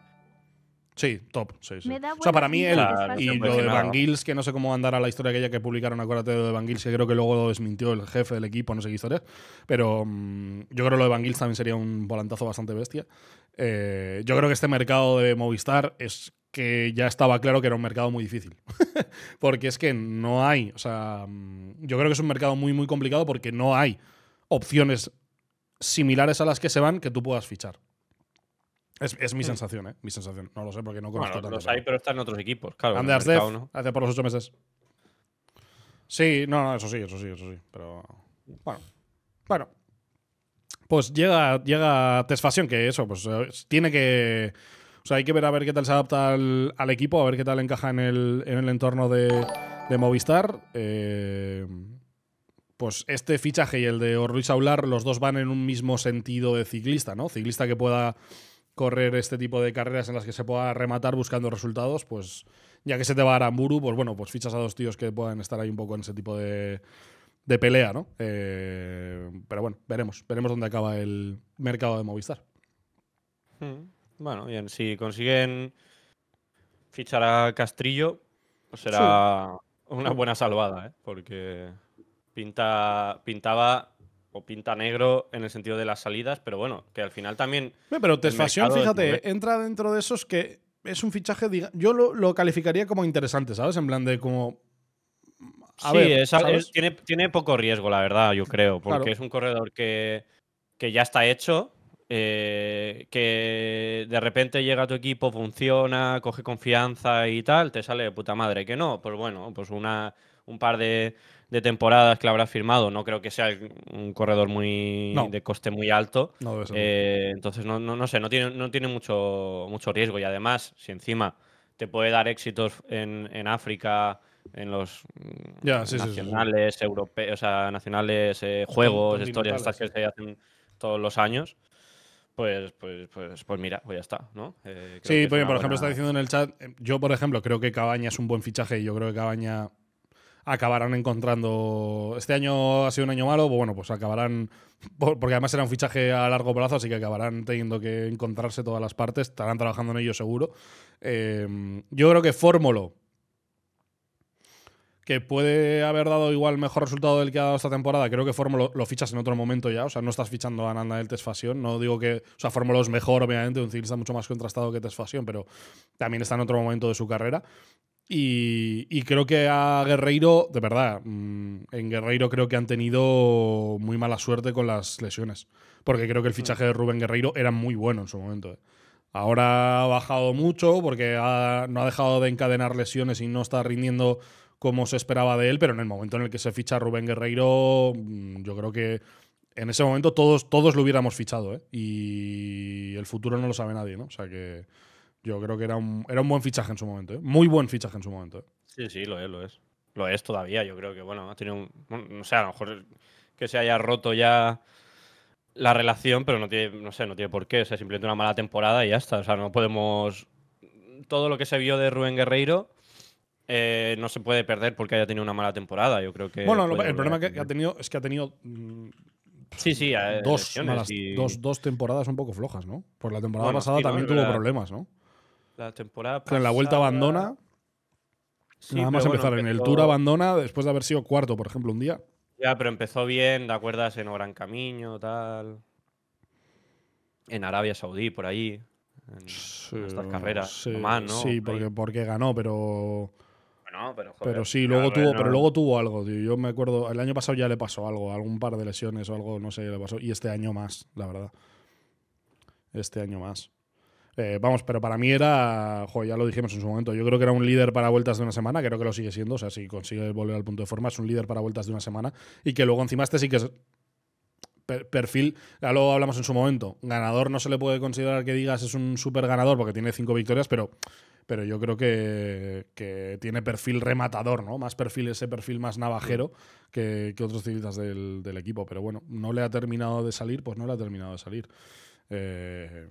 Sí, top. O sea, para mí el y lo de Van Gils, que no sé cómo andará la historia aquella que publicaron, acuérdate de Van Gils, que creo que luego desmintió el jefe del equipo, no sé qué historia. Pero mm, yo creo que lo de Van Gils también sería un volantazo bastante bestia. Eh, yo creo que este mercado de Movistar es que ya estaba claro que era un mercado muy difícil. porque es que no hay, o sea, mm, yo creo que es un mercado muy, muy complicado porque no hay opciones similares a las que se van que tú puedas fichar. Es, mi hmm. sensación, ¿eh? Mi sensación. No lo sé porque no conozco bueno, Los hay, pero están en otros equipos, claro. Ander hace por los ocho meses. Sí, no, no, eso sí, eso sí, eso sí. Pero. Bueno. Bueno. Pues llega, llega Tesfasión, que eso, pues eh, tiene que o sea, hay que ver a ver qué tal se adapta al, equipo, a ver qué tal encaja en el, entorno de, Movistar. Eh, pues este fichaje y el de Ruiz Saular, los dos van en un mismo sentido de ciclista, ¿no? Ciclista que pueda correr este tipo de carreras en las que se pueda rematar buscando resultados, pues ya que se te va a Aramburu, pues bueno, pues fichas a dos tíos que puedan estar ahí un poco en ese tipo de, pelea, ¿no? Eh, pero bueno, veremos, veremos dónde acaba el mercado de Movistar. Hmm. Bueno, bien, si consiguen fichar a Castrillo, pues será una buena salvada, ¿eh? porque pinta, pintaba o pinta negro en el sentido de las salidas, pero bueno, que al final también. Pero Tesfasión, fíjate, entra dentro de esos que es un fichaje, yo lo, calificaría como interesante, ¿sabes? En plan de como. sí, tiene, poco riesgo, la verdad, yo creo, porque es un corredor que, que ya está hecho eh, que de repente llega tu equipo, funciona, coge confianza y tal, te sale de puta madre. Que no, pues bueno, pues una, un par de, temporadas que habrá firmado. No creo que sea un corredor muy de coste muy alto. Eh, entonces, no, no, sé, no tiene, no tiene mucho, mucho riesgo. Y además, si encima te puede dar éxitos en, en África, en los mm, nacionales, europeos, o sea, nacionales, eh, juegos, historias, estas que se hacen todos los años. Pues, pues, pues, pues mira, pues ya está, ¿no? Eh, sí, por ejemplo está diciendo en el chat, em, yo por ejemplo creo que Cabaña es un buen fichaje y yo creo que Cabaña acabarán encontrando. Este año ha sido un año malo, pues bueno, pues acabarán. Porque además era un fichaje a largo plazo, así que acabarán teniendo que encontrarse todas las partes, estarán trabajando en ello seguro. Em, yo creo que Fórmulo que puede haber dado igual mejor resultado del que ha dado esta temporada. Creo que Fórmula lo, fichas en otro momento ya. O sea, no estás fichando a Nanda del Tesfasión. No digo que. O sea, Fórmula es mejor, obviamente, un ciclista mucho más contrastado que Tesfasión, pero también está en otro momento de su carrera. Y, creo que a Guerreiro, de verdad, mm, en Guerreiro creo que han tenido muy mala suerte con las lesiones. Porque creo que el fichaje de Rubén Guerreiro era muy bueno en su momento. ¿eh? Ahora ha bajado mucho porque no ha dejado de encadenar lesiones y no está rindiendo como se esperaba de él, pero en el momento en el que se ficha Rubén Guerreiro, mm, yo creo que en ese momento todos, todos lo hubiéramos fichado, ¿eh? Y el futuro no lo sabe nadie, ¿no? O sea que yo creo que era un, era un buen fichaje en su momento, ¿eh? Muy buen fichaje en su momento, ¿eh? Sí, sí, lo es, lo es. Lo es todavía, yo creo que, bueno, ha tenido un... no sé, a lo mejor que se haya roto ya la relación, pero no tiene, no sé, no tiene por qué. sea, simplemente una mala temporada y ya está. O sea, no podemos... Todo lo que se vio de Rubén Guerreiro eh, no se puede perder porque haya tenido una mala temporada. Yo creo que. Bueno, el problema que ha tenido es que ha tenido. Mm, sí, sí, eh, dos, malas, dos, temporadas un poco flojas, ¿no? Pues la temporada pasada también tuvo problemas, ¿no? La temporada pasada. en la vuelta abandona. nada más empezar. en el Tour abandona después de haber sido cuarto, por ejemplo, un día. Ya, pero empezó bien, ¿te acuerdas? En Gran Camino, tal. En Arabia Saudí, por ahí. En estas carreras. Sí, sí porque, porque ganó, pero. Pero, sí, luego tuvo, pero luego tuvo algo, Yo me acuerdo, el año pasado ya le pasó algo, algún par de lesiones o algo, no sé, le pasó. Y este año más, la verdad. Este año más. Eh, vamos, pero para mí era, joder, ya lo dijimos en su momento, yo creo que era un líder para vueltas de una semana, creo que lo sigue siendo, o sea, si consigue volver al punto de forma, es un líder para vueltas de una semana y que luego encima este sí que es perfil, ya lo hablamos en su momento, ganador no se le puede considerar que digas es un super ganador porque tiene cinco victorias, pero, pero yo creo que, tiene perfil rematador, ¿no? Más perfil, ese perfil más navajero que, otros ciclistas del, equipo. Pero bueno, no le ha terminado de salir, pues no le ha terminado de salir. Eh,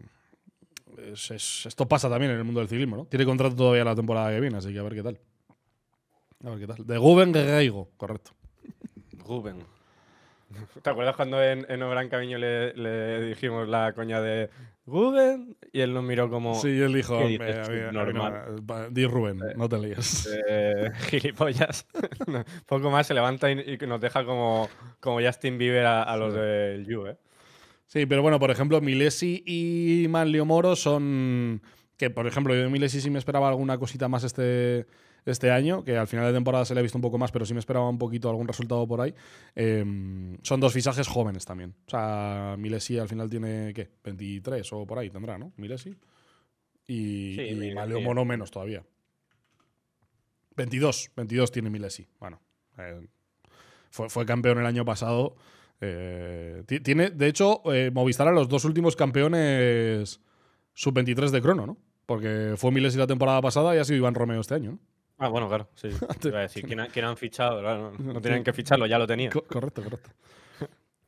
esto pasa también en el mundo del ciclismo, ¿no? Tiene contrato todavía la temporada que viene, así que a ver qué tal. A ver qué tal. De Guben Greigo, correcto. Guben. ¿Te acuerdas cuando en, en Gran Camino le, dijimos la coña de Rubén? Y él nos miró como. Sí, él dijo, normal. di Rubén, eh, no te líes. Eh, gilipollas. Poco más se levanta y, nos deja como, como Justin Bieber a, los del Juve. ¿eh? Sí, pero bueno, por ejemplo, Milesi y Manlio Moro son. Que, por ejemplo, yo de Milesi sí me esperaba alguna cosita más este este año, que al final de temporada se le ha visto un poco más, pero sí me esperaba un poquito algún resultado por ahí. Em, son dos fichajes jóvenes también. O sea, Milesi al final tiene, ¿qué? 23 o por ahí tendrá, ¿no? Milesi. Y, sí, y Mono menos todavía. 22, 22 tiene Milesi. Bueno, eh, fue, campeón el año pasado. Eh, tiene, de hecho, eh, Movistar a los dos últimos campeones sub-23 de crono, ¿no? Porque fue Milesi la temporada pasada y ha sido Iván Romeo este año, ¿no? Ah, bueno, claro, sí. Te ¿quién, han fichado? no, tienen tenían que ficharlo, ya lo tenía. correcto, correcto.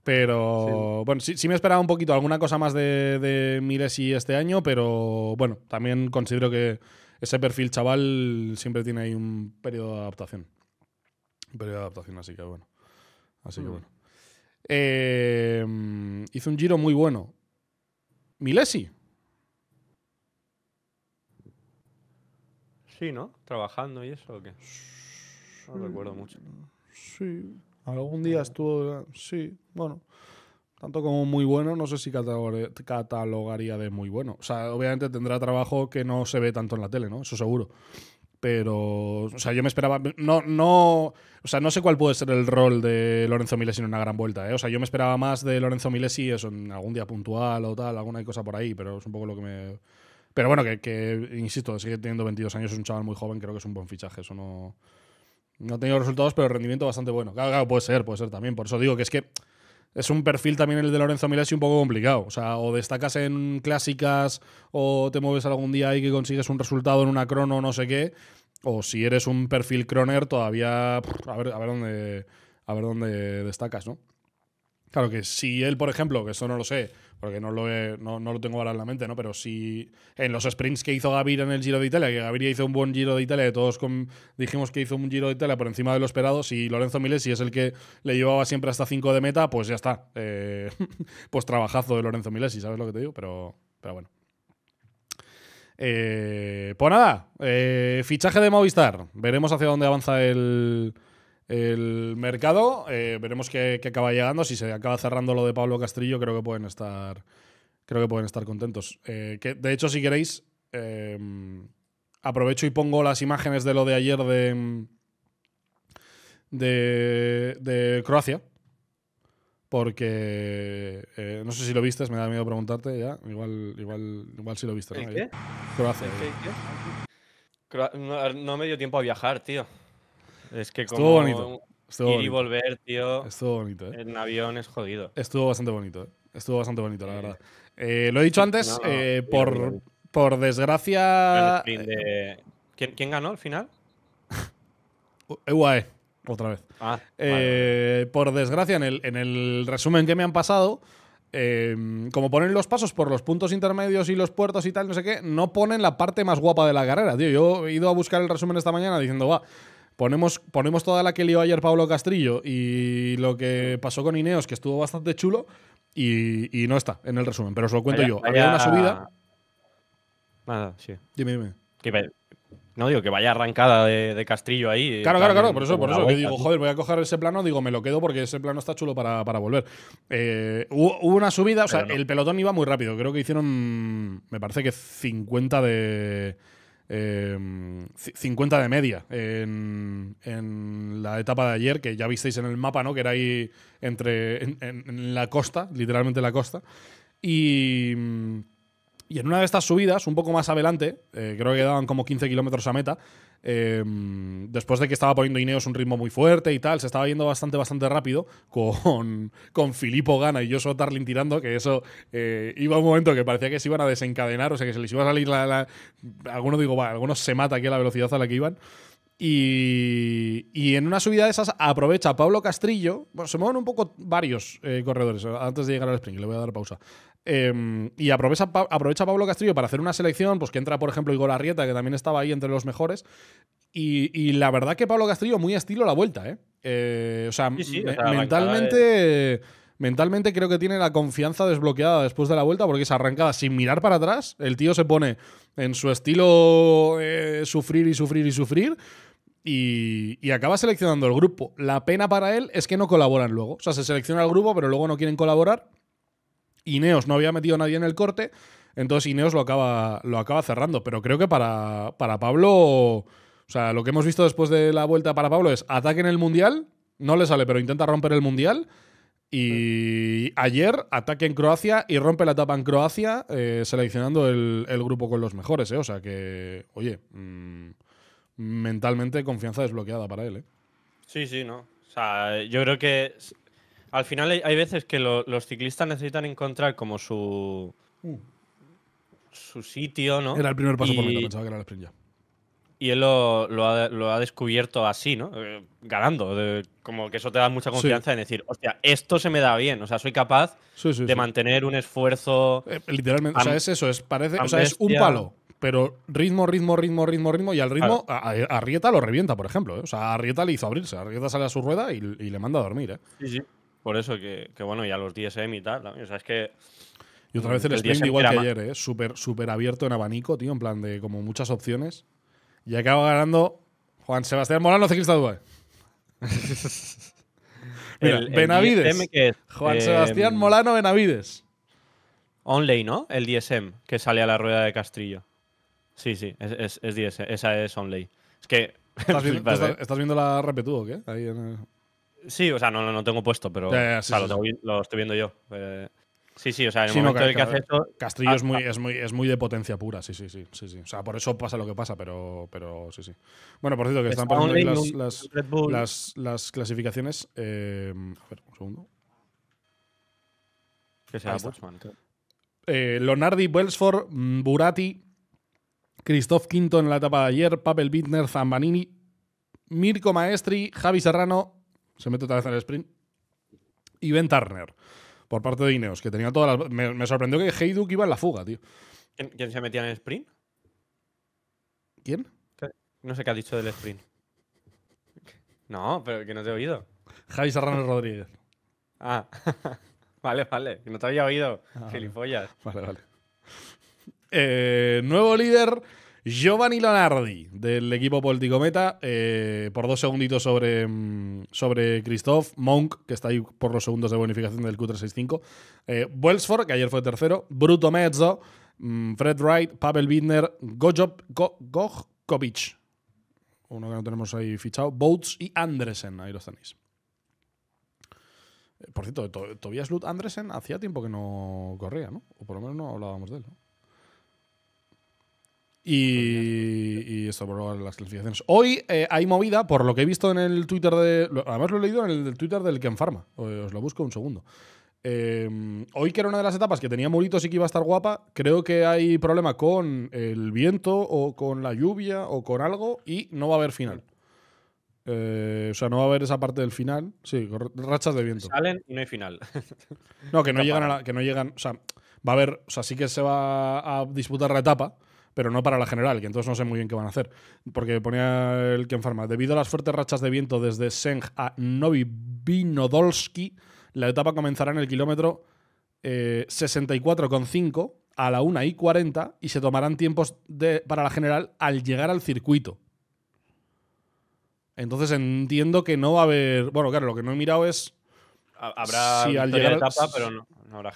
Pero bueno, sí, sí, me esperaba un poquito alguna cosa más de, de Milesi este año, pero bueno, también considero que ese perfil chaval siempre tiene ahí un periodo de adaptación. Un periodo de adaptación, así que bueno. Así que mm. bueno. Eh, hizo un giro muy bueno. Milesi. Sí, ¿no? Trabajando y eso, ¿o qué? No mm, recuerdo mucho. Sí. Algún día estuvo. Sí, bueno. Tanto como muy bueno, no sé si catalogaría de muy bueno. O sea, obviamente tendrá trabajo que no se ve tanto en la tele, ¿no? Eso seguro. Pero, o sea, yo me esperaba. No, no. sea, no sé cuál puede ser el rol de Lorenzo Milesi en una gran vuelta, ¿eh? O sea, yo me esperaba más de Lorenzo Milesi eso en algún día puntual o tal, alguna cosa por ahí, pero es un poco lo que me pero bueno, que, insisto, sigue teniendo 22 años, es un chaval muy joven, creo que es un buen fichaje. Eso no. No ha tenido resultados, pero rendimiento bastante bueno. Claro, claro, puede ser, puede ser también. Por eso digo que es que es un perfil también el de Lorenzo Milesi un poco complicado. O sea, o destacas en clásicas, o te mueves algún día y que consigues un resultado en una crono o no sé qué. O si eres un perfil croner, todavía. a ver, a ver dónde. A ver dónde destacas, ¿no? Claro que si él, por ejemplo, que eso no lo sé, porque no lo, no, lo tengo ahora en la mente, ¿no? Pero si en los sprints que hizo Gaviria en el Giro de Italia, que Gaviria hizo un buen Giro de Italia, todos dijimos que hizo un Giro de Italia por encima de lo esperado, si Lorenzo Milesi es el que le llevaba siempre hasta cinco de meta, pues ya está. Eh, pues trabajazo de Lorenzo Milesi, sabes lo que te digo, pero, pero bueno. Eh, pues nada, eh, fichaje de Movistar. Veremos hacia dónde avanza el, el mercado. Eh, veremos qué, acaba llegando. Si se acaba cerrando lo de Pablo Castrillo, creo que pueden estar, creo que pueden estar contentos. Eh, que, de hecho, si queréis, eh, aprovecho y pongo las imágenes de lo de ayer de, de, Croacia. Porque no sé si lo vistes, me da miedo preguntarte ya. Igual, igual, si lo viste. ¿no? qué? Croacia. no me dio tiempo a viajar, tío. Es que Estuvo bonito. Estuvo ir bonito. y volver, tío. Estuvo bonito, ¿eh? En avión es jodido. Estuvo bastante bonito, ¿eh? Estuvo bastante bonito, la verdad. Eh, lo he dicho antes, eh, por, desgracia. ¿Quién, ganó al final? UAE, otra vez. Ah, eh, por desgracia, en el, en el, resumen que me han pasado, como ponen los pasos por los puntos intermedios y los puertos y tal, no sé qué, no ponen la parte más guapa de la carrera, tío. Yo he ido a buscar el resumen esta mañana diciendo, va. Ponemos, toda la que lió ayer Pablo Castrillo y lo que pasó con Ineos, que estuvo bastante chulo, y, no está en el resumen, pero os lo cuento yo. Había una subida. Nada, sí. Dime, dime. no digo que vaya arrancada de, Castillo Castrillo ahí. Claro, claro, claro, por eso, por eso. digo, joder, voy a coger ese plano, digo, me lo quedo porque ese plano está chulo para, volver. Eh, hubo, una subida, o sea, el pelotón iba muy rápido. Creo que hicieron, me parece que 50 de 50 em, de media en, la etapa de ayer, que ya visteis en el mapa, ¿no? Que era ahí entre, la costa, literalmente la costa. Y y en una de estas subidas, un poco más adelante, eh, creo que daban como 15 kilómetros a meta, em, después de que estaba poniendo Ineos un ritmo muy fuerte y tal, se estaba yendo bastante, bastante rápido con, con Filippo Gana y yo solo Tarling tirando, que eso eh, iba un momento que parecía que se iban a desencadenar, o sea, que se les iba a salir la... algunos digo, algunos se mata aquí a la velocidad a la que iban. Y, en una subida de esas aprovecha Pablo Castrillo. Bueno, se mueven un poco varios eh, corredores antes de llegar al sprint, le voy a dar pausa. Em, y aprovecha, aprovecha Pablo Castillo para hacer una selección, pues que entra, por ejemplo, Igor Arrieta, que también estaba ahí entre los mejores. Y, la verdad que Pablo Castillo muy estilo la vuelta, ¿eh? eh o sea, mentalmente, mentalmente creo que tiene la confianza desbloqueada después de la vuelta, porque es arrancada sin mirar para atrás. El tío se pone en su estilo eh, sufrir y sufrir y sufrir. y, acaba seleccionando el grupo. La pena para él es que no colaboran luego. O sea, se selecciona el grupo, pero luego no quieren colaborar. Ineos no había metido a nadie en el corte, entonces Ineos lo acaba, lo acaba cerrando. Pero creo que para, Pablo, o sea, lo que hemos visto después de la vuelta para Pablo es ataque en el Mundial, no le sale, pero intenta romper el Mundial. Y ayer ataque en Croacia y rompe la etapa en Croacia, eh, seleccionando el, grupo con los mejores. Eh. O sea que, oye, mm, mentalmente confianza desbloqueada para él. Eh. Sí, sí, no. O sea, yo creo que al final hay, veces que los ciclistas necesitan encontrar como su. su sitio, ¿no? Era el primer paso por mí, pensaba que era el sprint ya. Y él lo, ha, descubierto así, ¿no? Eh, ganando. como que eso te da mucha confianza en decir, hostia, esto se me da bien. O sea, soy capaz de mantener un esfuerzo. Eh, literalmente, o sea, es eso, es, parece, o sea, es un palo. Pero ritmo, ritmo, ritmo, ritmo, ritmo. Y al ritmo, a, Arrieta lo revienta, por ejemplo. ¿eh? O sea, Rieta le hizo abrirse. Arrieta sale a su rueda y, le manda a dormir. ¿eh? Sí, sí. Por eso que, bueno, y a los DSM y tal. O sea, que. Y otra vez el, igual que ayer, ¿eh? Súper abierto en abanico, tío, en plan de como muchas opciones. Y acaba ganando Juan Sebastián Molano, ciclista Dubai. Mira, Benavides. Juan Sebastián em, Molano Benavides. Only, ¿no? El DSM que sale a la rueda de Castrillo. Sí, sí, es, es, es DSM. Esa es Only. Es que. ¿eh? ¿Estás, viendo, la repetú o qué? Ahí en Sí, o sea, no, lo tengo puesto, pero lo, estoy viendo yo. Eh, sí, sí, o sea, en el momento que, hace esto. Castrillo es, muy, es, muy, es muy de potencia pura, sí, sí, sí, sí, O sea, por eso pasa lo que pasa, pero, pero sí, sí. Bueno, por cierto, que pues están pasando las, las, clasificaciones. Eh, a ver, un segundo. Que sea Bushman. Eh, Lonardi, Wellsford, mm, Burati, Christoph Quinto en la etapa de ayer, Pavel Bittner, Zambanini, Mirko Maestri, Javi Serrano, se mete otra vez en el sprint. Y Ben Turner, por parte de Ineos, que tenía todas las. Me, sorprendió que Heyduk iba en la fuga, tío. ¿Quién, se metía en el sprint? ¿Quién? No sé qué ha dicho del sprint. No, pero que no te he oído. Javi Serrano Rodríguez. Ah, vale, vale. Que no te había oído. Ah, gilipollas. Vale, vale. Eh, nuevo líder Giovanni Lonardi, del equipo político Meta, eh, por dos segunditos sobre, mm, sobre Christoph, Monk, que está ahí por los segundos de bonificación del Q365, eh, Wellsford, que ayer fue tercero, Bruto Mezzo, mm, Fred Wright, Pavel Bidner, uno que no tenemos ahí fichado, Boats y Andresen, ahí los tenéis. Eh, por cierto, Tobias Lut Andresen hacía tiempo que no corría, ¿no? O por lo menos no hablábamos de él, y, y, eso, por las clasificaciones. Hoy eh, hay movida, por lo que he visto en el Twitter de. Además lo he leído en el Twitter del Ken Pharma. Eh, os lo busco un segundo. Eh, hoy, que era una de las etapas que tenía muritos y que iba a estar guapa, creo que hay problema con el viento o con la lluvia o con algo y no va a haber final. o sea, no va a haber esa parte del final. Sí, rachas de viento. Salen y no hay final. no, que no, llegan a la, que no llegan. O sea, va a haber. O sea, sí que se va a disputar la etapa pero no para la general, que entonces no sé muy bien qué van a hacer. Porque ponía el que enferma debido a las fuertes rachas de viento desde Seng a Novi la etapa comenzará en el kilómetro 64,5 eh, a la 1 y 40 y se tomarán tiempos de, para la general al llegar al circuito. Entonces entiendo que no va a haber. Bueno, claro, lo que no he mirado es. Habrá si etapa, pero no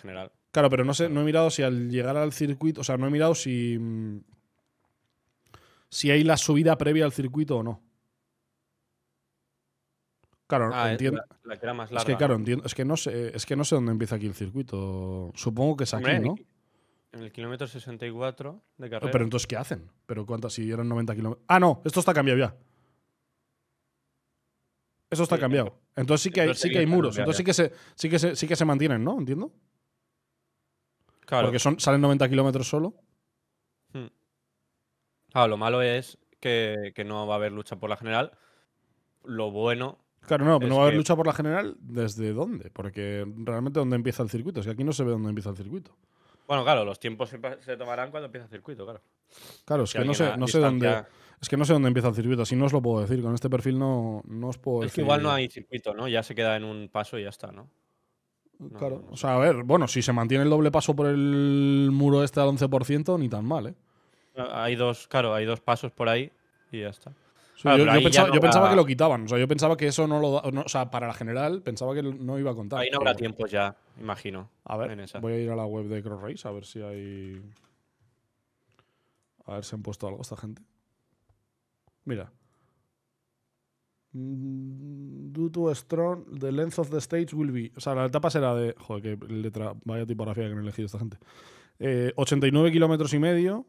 general. Claro, pero no sé, no he mirado si al llegar al circuito, o sea, no he mirado si si hay la subida previa al circuito o no. Claro, ah, entiendo. Es, la, que era más larga. es que claro, entiendo, es que no sé, es que no sé dónde empieza aquí el circuito. Supongo que es aquí, ¿no? En el kilómetro 64 de carrera. pero entonces ¿qué hacen? Pero cuántas si eran 90 kilómetros. Ah, no, esto está cambiado ya. Eso está cambiado. Entonces sí que hay, sí que hay muros. Entonces sí que, se, sí, que sí que se mantienen, ¿no? Entiendo. Claro. Porque son, salen 90 kilómetros solo. Hmm. Claro, lo malo es que, no va a haber lucha por la general. Lo bueno. Claro, no, no va a haber lucha por la general. ¿Desde dónde? Porque realmente dónde empieza el circuito. Es que aquí no se ve dónde empieza el circuito. Bueno, claro, los tiempos se tomarán cuando empiece el circuito, claro. Claro, es que no sé, dónde. empieza el circuito, así no os lo puedo decir. Con este perfil no, no os puedo decir. Es que igual no hay circuito, ¿no? Ya se queda en un paso y ya está, ¿no? Claro. o sea, a ver, bueno, si se mantiene el doble paso por el muro este al 11%, ni tan mal, ¿eh? Hay dos, claro, hay dos pasos por ahí y ya está yo, pensaba, que lo quitaban. O sea, yo pensaba que eso no lo. o sea, para la general pensaba que no iba a contar. Ahí no habrá tiempo ya, imagino. A ver, voy a ir a la web de Cross Race a ver si hay. A ver si han puesto algo esta gente. Mira. Mm, due to strong, the length of the stage will be. O sea, la etapa será de. Joder, qué letra. Vaya tipografía que han elegido esta gente. 89 eh, kilómetros y medio.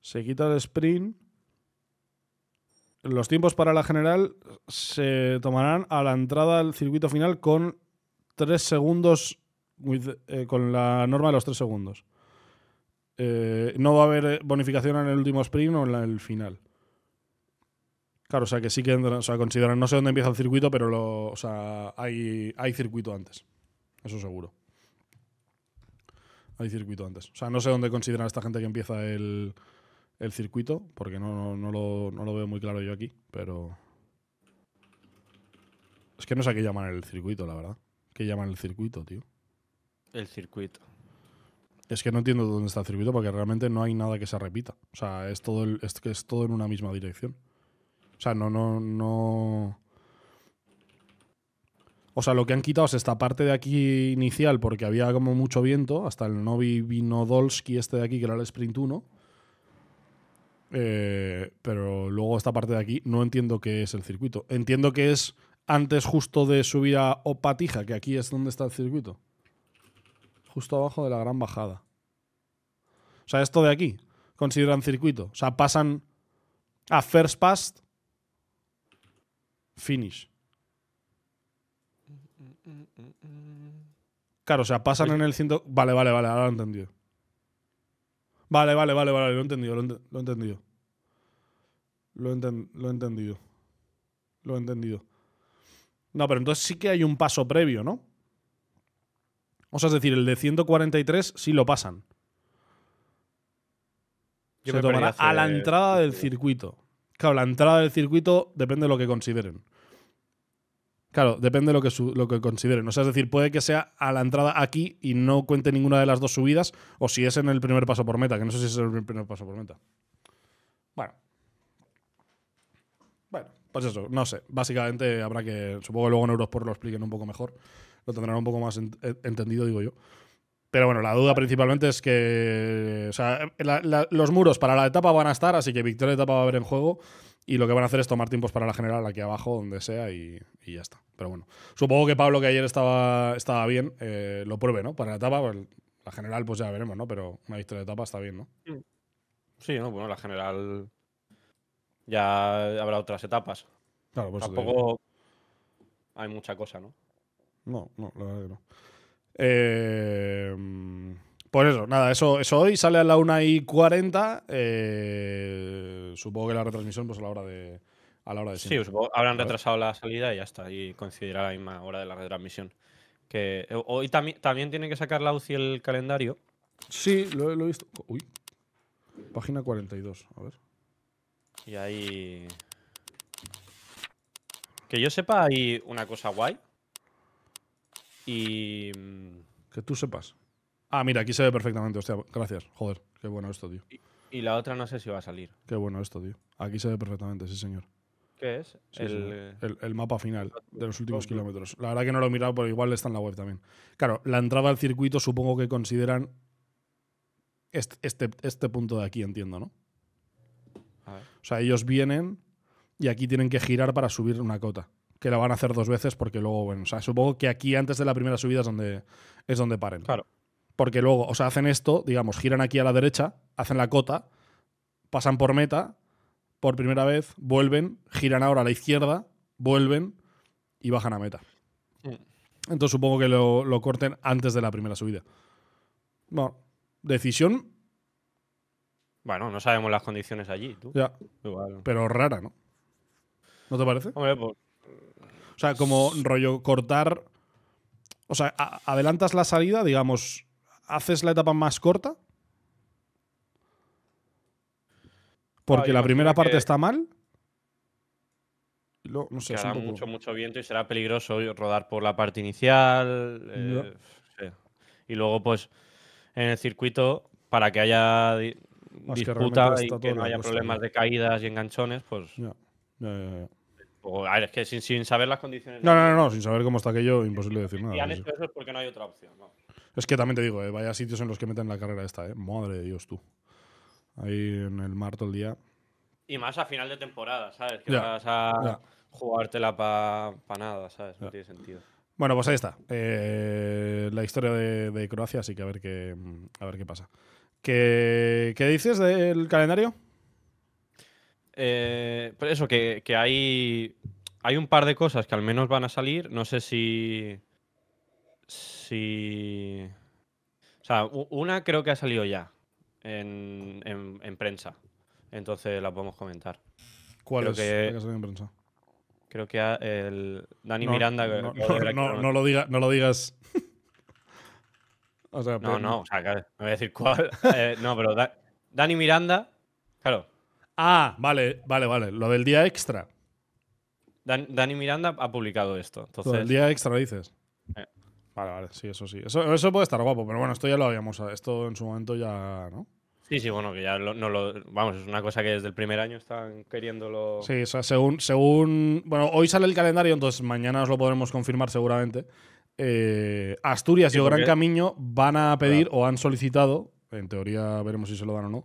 Se quita el sprint. Los tiempos para la general se tomarán a la entrada al circuito final con 3 segundos, eh, con la norma de los 3 segundos. Eh, no va a haber eh, bonificación en el último sprint o en el final. Claro, o sea que sí que o sea, consideran, no sé dónde empieza el circuito, pero hay, circuito antes. Eso seguro. Hay circuito antes. O sea, no sé dónde consideran esta gente que empieza el, el circuito, porque no, no, lo, veo muy claro yo aquí, pero... Es que no sé a qué llaman el circuito, la verdad. ¿Qué llaman el circuito, tío? El circuito. Es que no entiendo dónde está el circuito porque realmente no hay nada que se repita. O sea, es todo, todo en una misma dirección. O sea, no, no, no... O sea, lo que han quitado es esta parte de aquí inicial porque había como mucho viento, hasta el Novi Vinodolski este de aquí, que era el Sprint 1 eh, pero luego esta parte de aquí no entiendo qué es el circuito. Entiendo que es antes justo de subir a Opatija, que aquí es donde está el circuito. Justo abajo de la gran bajada. O sea, esto de aquí consideran circuito. O sea, pasan a first past, finish. Mm, mm, mm, claro, o sea, pasan pues en el ciento... Vale, vale, vale, ahora lo he entendido. Vale, vale, vale, vale, lo he entendido, lo he, entendido. Lo he, entendido. Lo he entendido. No, pero entonces sí que hay un paso previo, ¿no? O sea, es decir, el de 143 sí lo pasan. Se tomará a la entrada del circuito. Claro, la entrada del circuito depende de lo que consideren. Claro, depende de lo que, lo que consideren. O sea, es decir, puede que sea a la entrada aquí y no cuente ninguna de las dos subidas, o si es en el primer paso por meta, que no sé si es el primer paso por meta. Bueno. Bueno, pues eso, no sé. Básicamente habrá que. Supongo que luego en Eurosport lo expliquen un poco mejor. Lo tendrán un poco más eh, entendido, digo yo. Pero bueno, la duda principalmente es que o sea, los muros para la etapa van a estar, así que victoria de etapa va a haber en juego. Y lo que van a hacer es tomar tiempos para la general aquí abajo, donde sea, y, ya está. Pero bueno, supongo que Pablo, que ayer estaba, estaba bien, eh, lo pruebe, ¿no? Para la etapa, pues, la general, pues ya veremos, ¿no? Pero una victoria de etapa está bien, ¿no? Sí, no, bueno, la general ya habrá otras etapas. Claro, pues Tampoco hay mucha cosa, ¿no? No, no, la verdad que no. Eh, pues eso, nada, eso, eso hoy sale a la 1 y 40. Eh, supongo que la retransmisión, pues a la hora de. la hora de sí, habrán retrasado la salida y ya está. Y coincidirá la misma hora de la retransmisión. Que eh, hoy también, también tiene que sacar la UCI el calendario. Sí, lo, he visto. Uy. Página 42, a ver. Y ahí. Que yo sepa, hay una cosa guay y. Mm, que tú sepas. Ah, mira, aquí se ve perfectamente. Hostia, gracias. Joder, qué bueno esto, tío. Y, la otra no sé si va a salir. Qué bueno esto, tío. Aquí se ve perfectamente, sí, señor. ¿Qué es? el... el... mapa final de los últimos kilómetros. La verdad que no lo he mirado, pero igual está en la web también. Claro, la entrada al circuito supongo que consideran este, este, punto de aquí, entiendo, ¿no? O sea, ellos vienen y aquí tienen que girar para subir una cota que la van a hacer dos veces porque luego, bueno, o sea, supongo que aquí antes de la primera subida es donde, es donde paren. Claro. Porque luego, o sea, hacen esto, digamos, giran aquí a la derecha, hacen la cota, pasan por meta, por primera vez, vuelven, giran ahora a la izquierda, vuelven y bajan a meta. Entonces supongo que lo, corten antes de la primera subida. Bueno, decisión. Bueno, no sabemos las condiciones allí, tú. Ya. Igual. Pero rara, ¿no? ¿No te parece? Hombre, pues o sea, como rollo cortar. O sea, adelantas la salida, digamos, haces la etapa más corta. Porque ah, la primera parte está mal. Lo, no sé, que mucho, mucho viento y será peligroso rodar por la parte inicial. Eh, y luego, pues, en el circuito, para que haya disputa y que no haya problemas de caídas y enganchones, pues es que sin, saber las condiciones. No, no, no, no, sin saber cómo está aquello, imposible decir nada. Y han es porque no hay otra opción. Es que también te digo, eh, vaya sitios en los que meten la carrera esta, eh. Madre de Dios, tú. Ahí en el mar todo el día. Y más a final de temporada, ¿sabes? Que vas a jugártela para pa nada, ¿sabes? No tiene sentido. Bueno, pues ahí está. Eh, la historia de, Croacia, así que a ver qué, a ver qué pasa. ¿Qué dices del calendario? Eh, Por eso, que, hay, hay un par de cosas que al menos van a salir. No sé si. Si. O sea, una creo que ha salido ya en, prensa. Entonces la podemos comentar. ¿Cuál es la que ha salido en prensa? Creo que el Dani Miranda. No, lo no lo digas. no, no, o sea, no voy a decir cuál. Eh, no, pero Dani Miranda, claro, Ah, vale, vale, vale. Lo del día extra. Dani Miranda ha publicado esto. Entonces... Lo día extra dices. Eh. Vale, vale, sí, eso sí. Eso, puede estar guapo, pero bueno, esto ya lo habíamos. Esto en su momento ya. ¿No? Sí, sí, bueno, que ya no lo. Vamos, es una cosa que desde el primer año están queriéndolo. Sí, o sea, según. según bueno, hoy sale el calendario, entonces mañana os lo podremos confirmar seguramente. Eh, Asturias y Gran Camino van a pedir o han solicitado, en teoría veremos si se lo dan o no,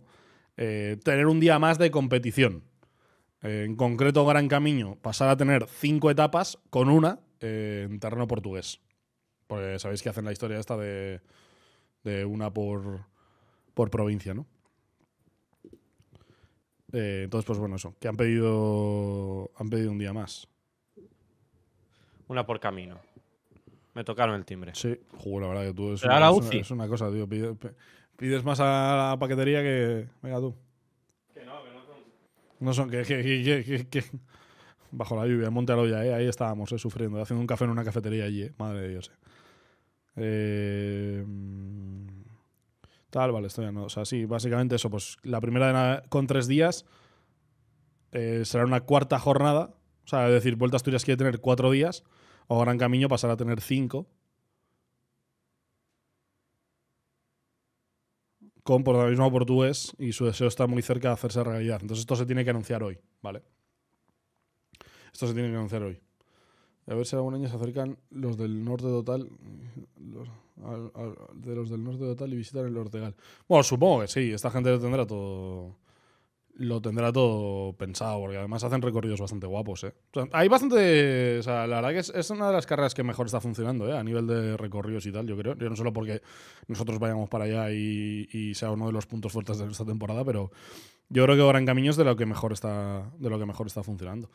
eh, tener un día más de competición. Eh, en concreto, Gran Camino pasar a tener cinco etapas con una eh, en terreno portugués. Porque sabéis que hacen la historia esta de, una por, por provincia, ¿no? entonces, pues bueno, eso, que han pedido, han pedido un día más. Una por camino. Me tocaron el timbre. Sí, juro la verdad que tú es, una, es una cosa, tío pides más a la paquetería que. Venga tú. Que no, que no son. No son, que. Bajo la lluvia, en Monte ¿eh? ahí estábamos eh, sufriendo, haciendo un café en una cafetería allí, eh, madre de Dios. Eh. eh tal, vale, estoy no. O sea, sí, básicamente eso, pues la primera con tres días será una cuarta jornada. O sea, es decir, vueltas tuyas quiere tener cuatro días, o Gran Camino pasará a tener cinco con misma portugués y su deseo está muy cerca de hacerse realidad. Entonces esto se tiene que anunciar hoy, ¿vale? Esto se tiene que anunciar hoy. A ver si algún año se acercan los del norte total, de los del norte total y visitan el Ortegal. Bueno, supongo que sí, esta gente lo tendrá todo lo tendrá todo pensado, porque además hacen recorridos bastante guapos, ¿eh? hay bastante... O sea, la verdad que es, una de las carreras que mejor está funcionando, ¿eh? A nivel de recorridos y tal, yo creo. Yo no solo porque nosotros vayamos para allá y, sea uno de los puntos fuertes de esta temporada, pero yo creo que ahora en Caminos de lo que mejor está, de lo que mejor está funcionando.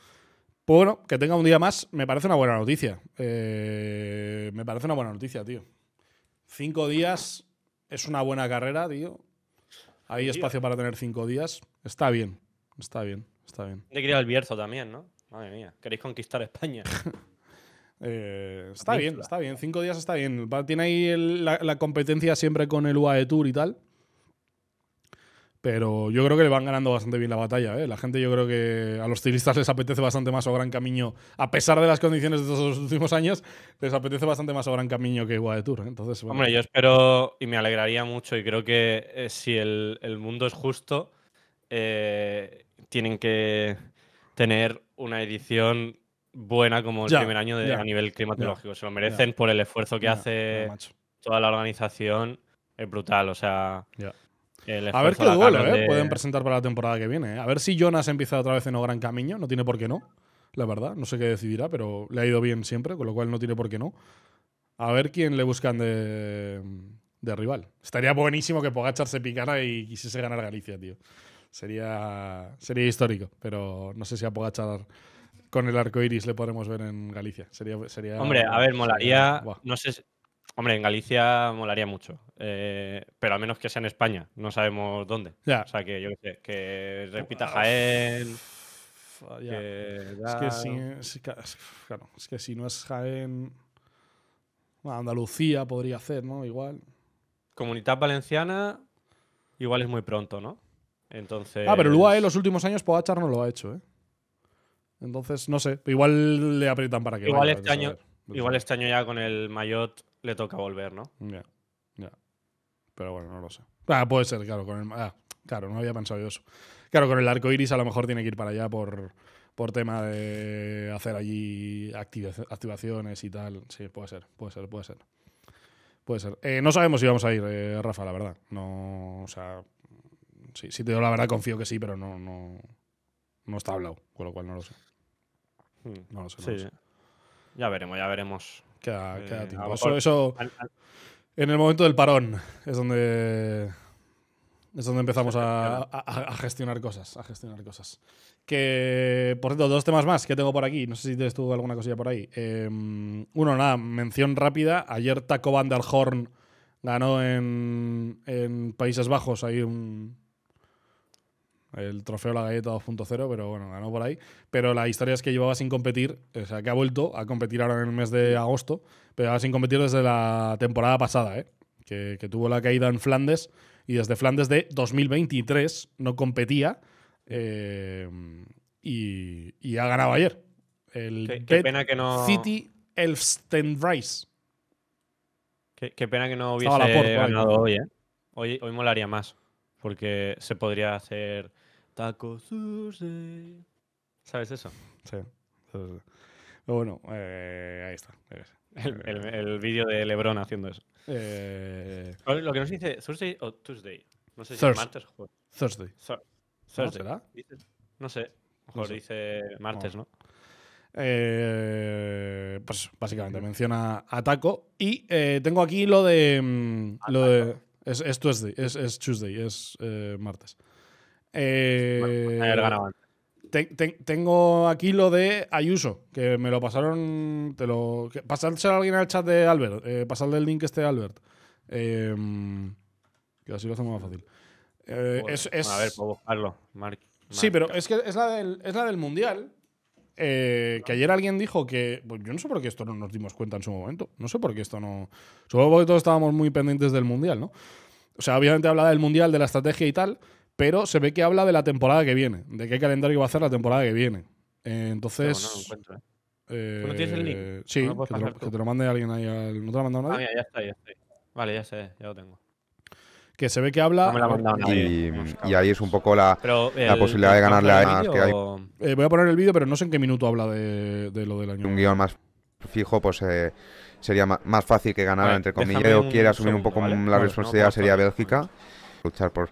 bueno, que tenga un día más me parece una buena noticia. Eh, me parece una buena noticia, tío. Cinco días es una buena carrera, tío. Hay espacio para tener cinco días. Está bien, está bien, está bien. De quería el Bierzo también, ¿no? Madre mía, queréis conquistar España. Eh, está bien, está bien. Cinco días está bien. Tiene ahí la, competencia siempre con el UAE Tour y tal. Pero yo creo que le van ganando bastante bien la batalla. ¿eh? La gente, yo creo que a los ciclistas les apetece bastante más o Gran Camino, a pesar de las condiciones de estos últimos años, les apetece bastante más a Gran Camino que de Tour. ¿eh? Entonces, Hombre, yo espero y me alegraría mucho. Y creo que eh, si el, mundo es justo, tienen que tener una edición buena como el primer año a nivel climatológico. Se lo merecen por el esfuerzo que hace toda la organización. Es brutal, o sea. A ver qué duelo, ¿eh? Pueden presentar para la temporada que viene. ¿eh? A ver si Jonas empieza otra vez en o gran camino. No tiene por qué no, la verdad. No sé qué decidirá, pero le ha ido bien siempre, con lo cual no tiene por qué no. A ver quién le buscan de, rival. Estaría buenísimo que Pogachar se picara y quisiese ganar Galicia, tío. Sería, sería histórico, pero no sé si a Pogachar con el arco iris le podremos ver en Galicia. Sería, Hombre, a ver, molaría. no sé, Hombre, en Galicia molaría mucho, eh, pero al menos que sea en España, no sabemos dónde. O sea, que yo sé, que repita Jaén. Es que si, no es Jaén, Andalucía podría hacer, ¿no? Igual. Comunidad Valenciana, igual es muy pronto, ¿no? Entonces. Ah, pero el UAE los últimos años Pogachar no lo ha hecho, ¿eh? Entonces, no sé. Igual le aprietan para que. Igual este año. Igual este año ya con el Mayotte le toca volver, ¿no? Ya, ya. Pero bueno, no lo sé. Ah, puede ser, claro, con el, ah, claro, no había pensado yo eso. Claro, con el arco iris a lo mejor tiene que ir para allá por, por tema de hacer allí activaciones y tal. Sí, puede ser, puede ser, puede ser. Puede ser. Eh, no sabemos si vamos a ir, eh, Rafa, la verdad. No, o sea, sí, te digo la verdad, confío que sí, pero no, no, no está hablado, con lo cual no lo sé. Hmm. No lo sé. No sí. lo sé. Ya veremos, ya veremos. Eh, eso, en el momento del parón es donde es donde empezamos a, gestionar cosas, a gestionar cosas. Que, por cierto, dos temas más que tengo por aquí. No sé si tienes tú alguna cosilla por ahí. Em, uno, nada, mención rápida. Ayer Taco Van der Horn ganó en, en Países Bajos. Hay un, el trofeo La Galleta 2.0, pero bueno, ganó por ahí. Pero la historia es que llevaba sin competir, o sea, que ha vuelto a competir ahora en el mes de agosto, pero llevaba sin competir desde la temporada pasada, ¿eh? que, tuvo la caída en Flandes y desde Flandes de 2023 no competía eh, y, ha ganado ayer. El qué, pena que no. City Elfstenrice. Rice. qué, pena que no hubiese ganado hoy, ¿eh? Hoy, hoy molaría más porque se podría hacer Taco sushi. ¿Sabes eso? Sí. bueno, eh, ahí está. El, el, vídeo de Lebron haciendo eso. Eh, Lo que nos dice Thursday o Tuesday. No sé si es martes o jueves. Thursday. Thursday. será? No sé. Mejor no dice martes, ¿no? Eh, pues básicamente menciona a Taco. Y eh, tengo aquí lo de. Mm, lo de es, es Tuesday, es, Tuesday, es martes. Pues eh, tengo aquí lo de Ayuso, que me lo pasaron. Te a alguien al chat de Albert. Eh, el link este de Albert. Em, que así lo hacemos más fácil. Eh, a ver, puedo buscarlo. Mark, sí, pero es que es la del, Mundial. Eh, que ayer alguien dijo que. Pues yo no sé por qué esto no nos dimos cuenta en su momento. No sé por qué esto no. Supongo que todos estábamos muy pendientes del mundial, ¿no? O sea, obviamente hablaba del mundial, de la estrategia y tal. Pero se ve que habla de la temporada que viene, de qué calendario va a hacer la temporada que viene. entonces. ¿eh? No, tienes el link? Eh, sí, que, te lo, mande alguien ahí. Al, ¿No te lo ha mandado ah, nadie? Ah, ya está, ya está. Vale, ya sé, ya lo tengo. Que se ve que habla. No me lo ha mandado nadie. Y, ahí es un poco la, la posibilidad de ganarle a que hay. Eh, voy a poner el vídeo, pero no sé en qué minuto habla de, lo del año. Un guión más fijo, pues sería más, fácil que ganara, entre comillas. O quiere asumir un poco la responsabilidad, sería Bélgica. Luchar por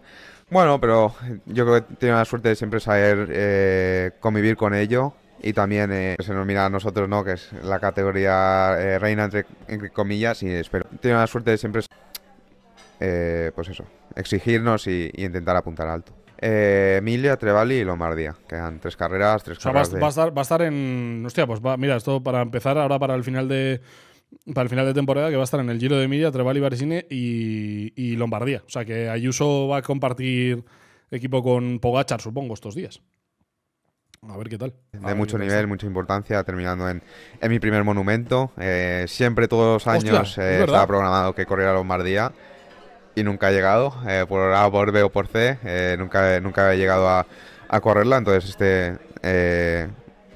bueno, pero yo creo que tiene la suerte de siempre saber eh, convivir con ello y también eh, se nos mira a nosotros, ¿no? Que es la categoría eh, reina, entre, comillas, y espero. Tiene la suerte de siempre, eh, pues eso, exigirnos y, intentar apuntar alto. Eh, Emilia, Trevali y Lombardía. Quedan tres carreras, tres o Va, a estar, va, a estar, en. Hostia, pues mira, esto para empezar ahora para el final de, para el final de temporada que va a estar en el Giro de Emilia, Trebali, Barisine y, y Lombardía. O sea que Ayuso va a compartir equipo con Pogachar, supongo, estos días. A ver qué tal. de mucho nivel, mucha importancia, terminando en, mi primer monumento. Eh, siempre todos los años eh, estaba programado que corriera Lombardía y nunca ha llegado, eh, por A, por B o por C, nunca, nunca he llegado a, correrla, entonces este,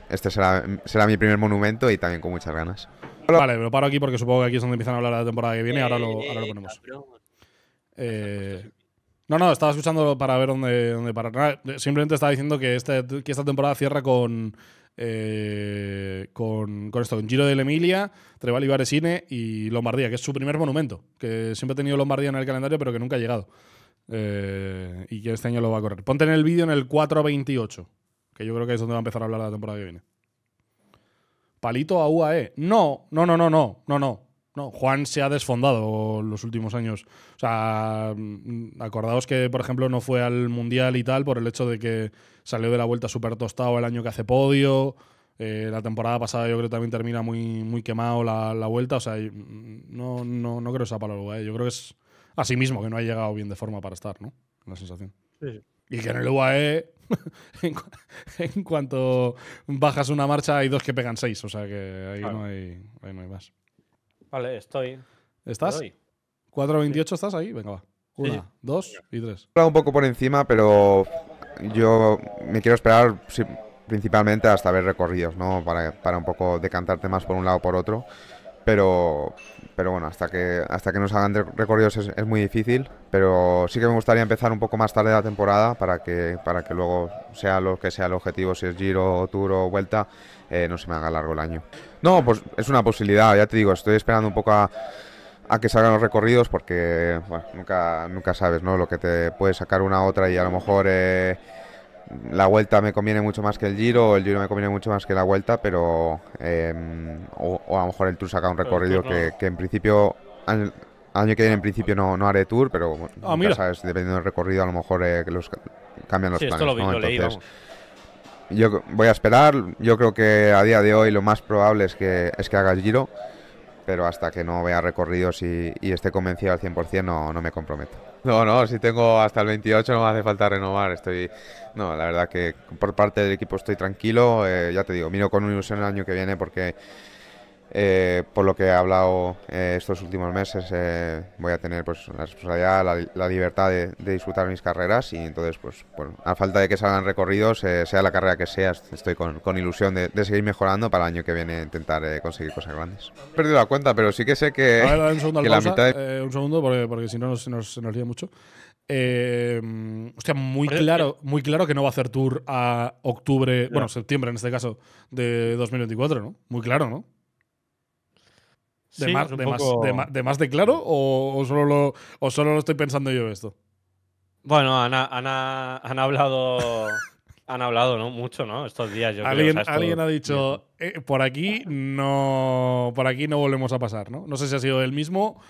este será mi primer monumento y también con muchas ganas. Vale, lo paro aquí porque supongo que aquí es donde empiezan a hablar de la temporada que viene. Ahora lo, ahora lo eh, ponemos. Eh, pues no, no, estaba escuchando para ver dónde, dónde parar. Ah, simplemente estaba diciendo que, que esta temporada cierra con, eh, con, con, esto, con Giro de Emilia, Trebal y y Lombardía, que es su primer monumento, que siempre ha tenido Lombardía en el calendario, pero que nunca ha llegado. y que este año lo va a correr. Ponte en el vídeo en el 428, que yo creo que es donde va a empezar a hablar la temporada que viene palito a UAE. No, no, no, no, no, no, no. Juan se ha desfondado los últimos años. O sea, mm, acordaos que, por ejemplo, no fue al Mundial y tal por el hecho de que salió de la vuelta súper tostado el año que hace podio. Eh, la temporada pasada yo creo que también termina muy, muy quemado la, vuelta. O sea, mm, no, no, no creo que sea para el UAE. Yo creo que es así mismo que no ha llegado bien de forma para estar, ¿no? La sensación. Y que en el UAE en, cuanto bajas una marcha hay dos que pegan seis, o sea que ahí, no, hay, más. Vale, estoy. ¿Estás? 4.28 estás ahí, venga va. Una, dos y tres. Un poco por encima, pero yo me quiero esperar principalmente hasta ver recorridos, ¿no? Para, para un poco decantarte más por un lado o por otro. Pero pero bueno, hasta que, hasta que nos hagan recorridos es, muy difícil, pero sí que me gustaría empezar un poco más tarde la temporada para que, para que luego sea lo que sea el objetivo, si es giro, tour o vuelta, eh, no se me haga largo el año. No, pues es una posibilidad, ya te digo, estoy esperando un poco a, que salgan los recorridos porque nunca, nunca sabes ¿no? lo que te puede sacar una otra y a lo mejor... Eh, la vuelta me conviene mucho más que el giro, o el giro me conviene mucho más que la vuelta, pero. Em, o, a lo mejor el tour saca un recorrido que, en principio. año que viene en principio no, no haré tour, pero ah, sabes, dependiendo del recorrido, a lo mejor eh, los, cambian los planes. Yo voy a esperar. Yo creo que a día de hoy lo más probable es que, es que haga el giro, pero hasta que no vea recorridos y, esté convencido al 100% no, no me comprometo. No, no, si tengo hasta el 28 no me hace falta renovar. Estoy, no, la verdad que por parte del equipo estoy tranquilo. Eh, ya te digo, miro con ilusión el año que viene porque eh, por lo que he hablado eh, estos últimos meses, eh, voy a tener pues, la responsabilidad, la, libertad de, disfrutar mis carreras y entonces, pues, a falta de que salgan recorridos, sea la carrera que sea, estoy con, ilusión de, seguir mejorando para el año que viene intentar conseguir cosas grandes. He perdido la cuenta, pero sí que sé que, un segundo, porque, si no nos, nos, nos mucho. Eh, hostia, muy claro, muy claro que no va a hacer tour a octubre, bueno, septiembre en este caso, de 2024, ¿no? Muy claro, ¿no? ¿De, más, de, claro o, solo lo, solo lo estoy pensando yo esto? Bueno, han, hablado. han hablado ¿no? mucho, ¿no? Estos días. alguien, ha dicho eh, por aquí no. Por aquí no volvemos a pasar, ¿no? No sé si ha sido él mismo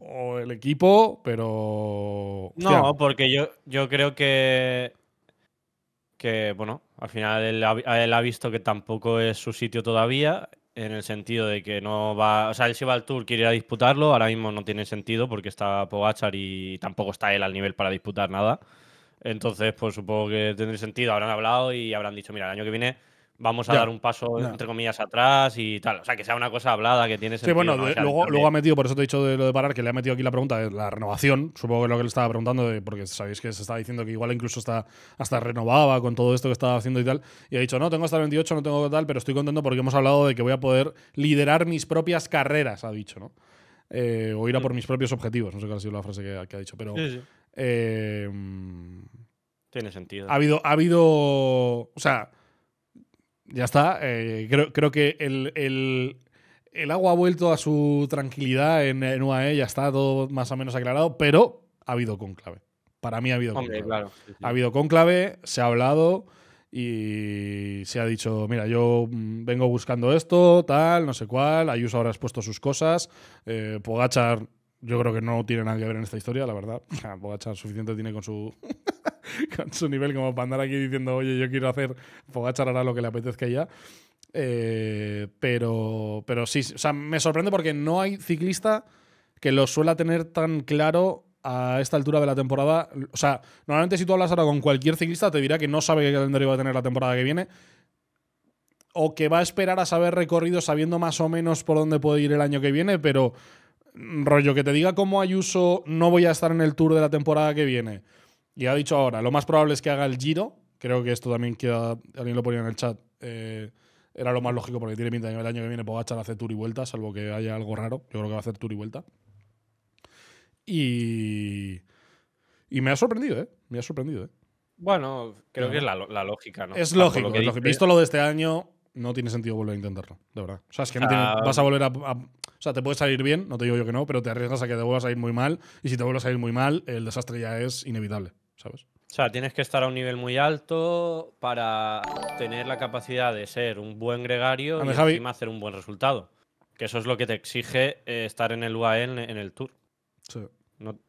o el equipo, pero. No, porque yo, yo creo que. Que, bueno, al final él ha visto que tampoco es su sitio todavía en el sentido de que no va. O sea, él si va al Tour quiere ir a disputarlo. Ahora mismo no tiene sentido porque está Pogachar y tampoco está él al nivel para disputar nada. Entonces, pues supongo que tendría sentido. Habrán hablado y habrán dicho: mira, el año que viene vamos a dar un paso, entre comillas, atrás y tal. O sea, que sea una cosa hablada, que tiene sentido. Sí, bueno, luego, ha metido, por eso te he dicho de lo de parar, que le ha metido aquí la pregunta de la renovación. Supongo que es lo que le estaba preguntando, porque sabéis que se estaba diciendo que igual incluso hasta, hasta renovaba con todo esto que estaba haciendo y tal. Y ha dicho, no, tengo hasta el 28, no tengo tal, pero estoy contento porque hemos hablado de que voy a poder liderar mis propias carreras, ha dicho, ¿no? Eh, o ir a por mis propios objetivos. No sé cuál ha sido la frase que, ha dicho, pero. Eh, mm, tiene sentido. Ha habido, ha habido. O sea, ya está. Eh, creo, que el, agua ha vuelto a su tranquilidad en, UAE, ya está todo más o menos aclarado, pero ha habido conclave. Para mí ha habido conclave. Ha habido conclave, se ha hablado y se ha dicho, mira, yo mm, vengo buscando esto, tal, no sé cuál, Ayuso ahora ha expuesto sus cosas, eh, Pogachar yo creo que no tiene nada que ver en esta historia, la verdad. Pogachar suficiente tiene con su... con su nivel, como para andar aquí diciendo, oye, yo quiero hacer Fogachar lo que le apetezca ya. Eh, pero, pero sí, o sea, me sorprende porque no hay ciclista que lo suela tener tan claro a esta altura de la temporada. O sea, normalmente si tú hablas ahora con cualquier ciclista, te dirá que no sabe qué calendario va a tener la temporada que viene. O que va a esperar a saber recorrido sabiendo más o menos por dónde puede ir el año que viene, pero mm, rollo que te diga cómo Ayuso no voy a estar en el tour de la temporada que viene y ha dicho ahora, lo más probable es que haga el giro. Creo que esto también queda, alguien lo ponía en el chat. Eh, era lo más lógico porque tiene pinta de que el año que viene Pogachar hace tour y vuelta, salvo que haya algo raro. Yo creo que va a hacer tour y vuelta. Y, y me ha sorprendido, ¿eh? Me ha sorprendido, ¿eh? Bueno, creo que es la, lógica, ¿no? Es lógico, Visto lo de este año, no tiene sentido volver a intentarlo, de verdad. O sea, es que ah. vas a volver a, O sea, te puede salir bien, no te digo yo que no, pero te arriesgas a que te vuelvas a ir muy mal. Y si te vuelvas a ir muy mal, el desastre ya es inevitable. O sea, tienes que estar a un nivel muy alto para tener la capacidad de ser un buen gregario y encima hacer un buen resultado. Que eso es lo que te exige eh, estar en el UAE en, el Tour. Sí.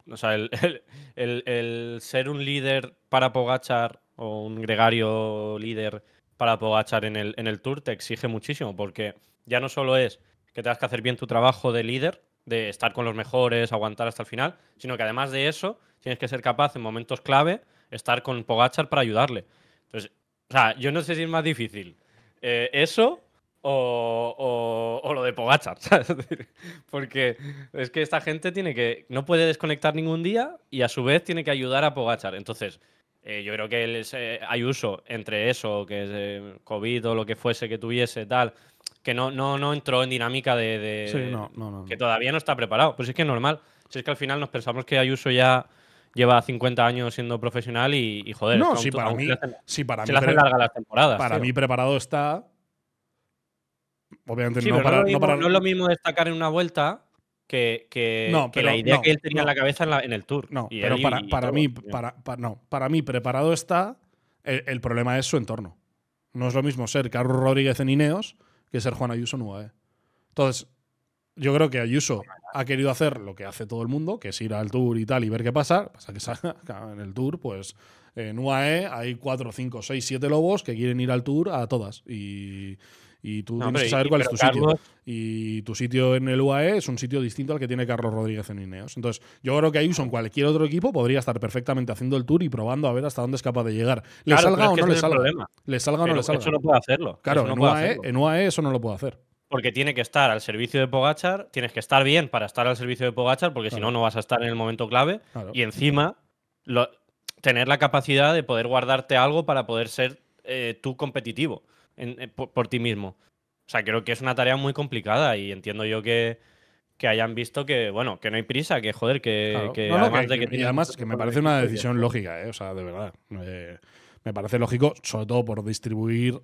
o sea, el, ser un líder para Pogachar o un gregario líder para Pogachar en el, en el Tour te exige muchísimo, porque ya no solo es que tengas que hacer bien tu trabajo de líder, de estar con los mejores, aguantar hasta el final, sino que además de eso tienes que ser capaz en momentos clave estar con Pogachar para ayudarle. Entonces, o sea, yo no sé si es más difícil eh, eso o, lo de Pogachar, Porque es que esta gente tiene que. No puede desconectar ningún día y a su vez tiene que ayudar a Pogachar. Entonces, eh, yo creo que eh, hay uso entre eso, que es COVID o lo que fuese que tuviese, tal, que no, no, no entró en dinámica de. no, no, que todavía no está preparado. Pues es que es normal. Si es que al final nos pensamos que Ayuso ya lleva 50 años siendo profesional y, joder, no, sí para, mí, se para mí, hacen larga las temporadas. Para mí preparado está. Obviamente no, no, es lo mismo destacar en una vuelta que, que, la idea que él tenía en la cabeza en, el tour. No, pero para, mí, para, no, para mí preparado está. El, problema es su entorno. No es lo mismo ser Carlos Rodríguez en Ineos que ser Juan Ayuso en UAE. Entonces, yo creo que Ayuso ha querido hacer lo que hace todo el mundo, que es ir al tour y tal y ver qué pasa. Pasa que en el tour, pues en UAE hay 4, 5, 6, 7 lobos que quieren ir al tour a todas. Y, tú tienes que saber cuál es tu sitio. Y tu sitio en el UAE es un sitio distinto al que tiene Carlos Rodríguez en Ineos. Entonces, yo creo que Ayuso, en cualquier otro equipo, podría estar perfectamente haciendo el tour y probando a ver hasta dónde es capaz de llegar. ¿Le salga o no le salga? ¿Le salga o no le salga? Eso no puede hacerlo. Claro, UAE, en UAE e, e eso no lo puede hacer. Porque tiene que estar al servicio de Pogachar, tienes que estar bien para estar al servicio de Pogachar, porque si no, no vas a estar en el momento clave. Y encima, tener la capacidad de poder guardarte algo para poder ser eh, tú competitivo eh, por, ti mismo. O sea, creo que es una tarea muy complicada y entiendo yo que, hayan visto que, bueno, que no hay prisa, que joder, que, Y además que me parece una decisión lógica, eh, o sea, de verdad. me parece lógico, sobre todo por distribuir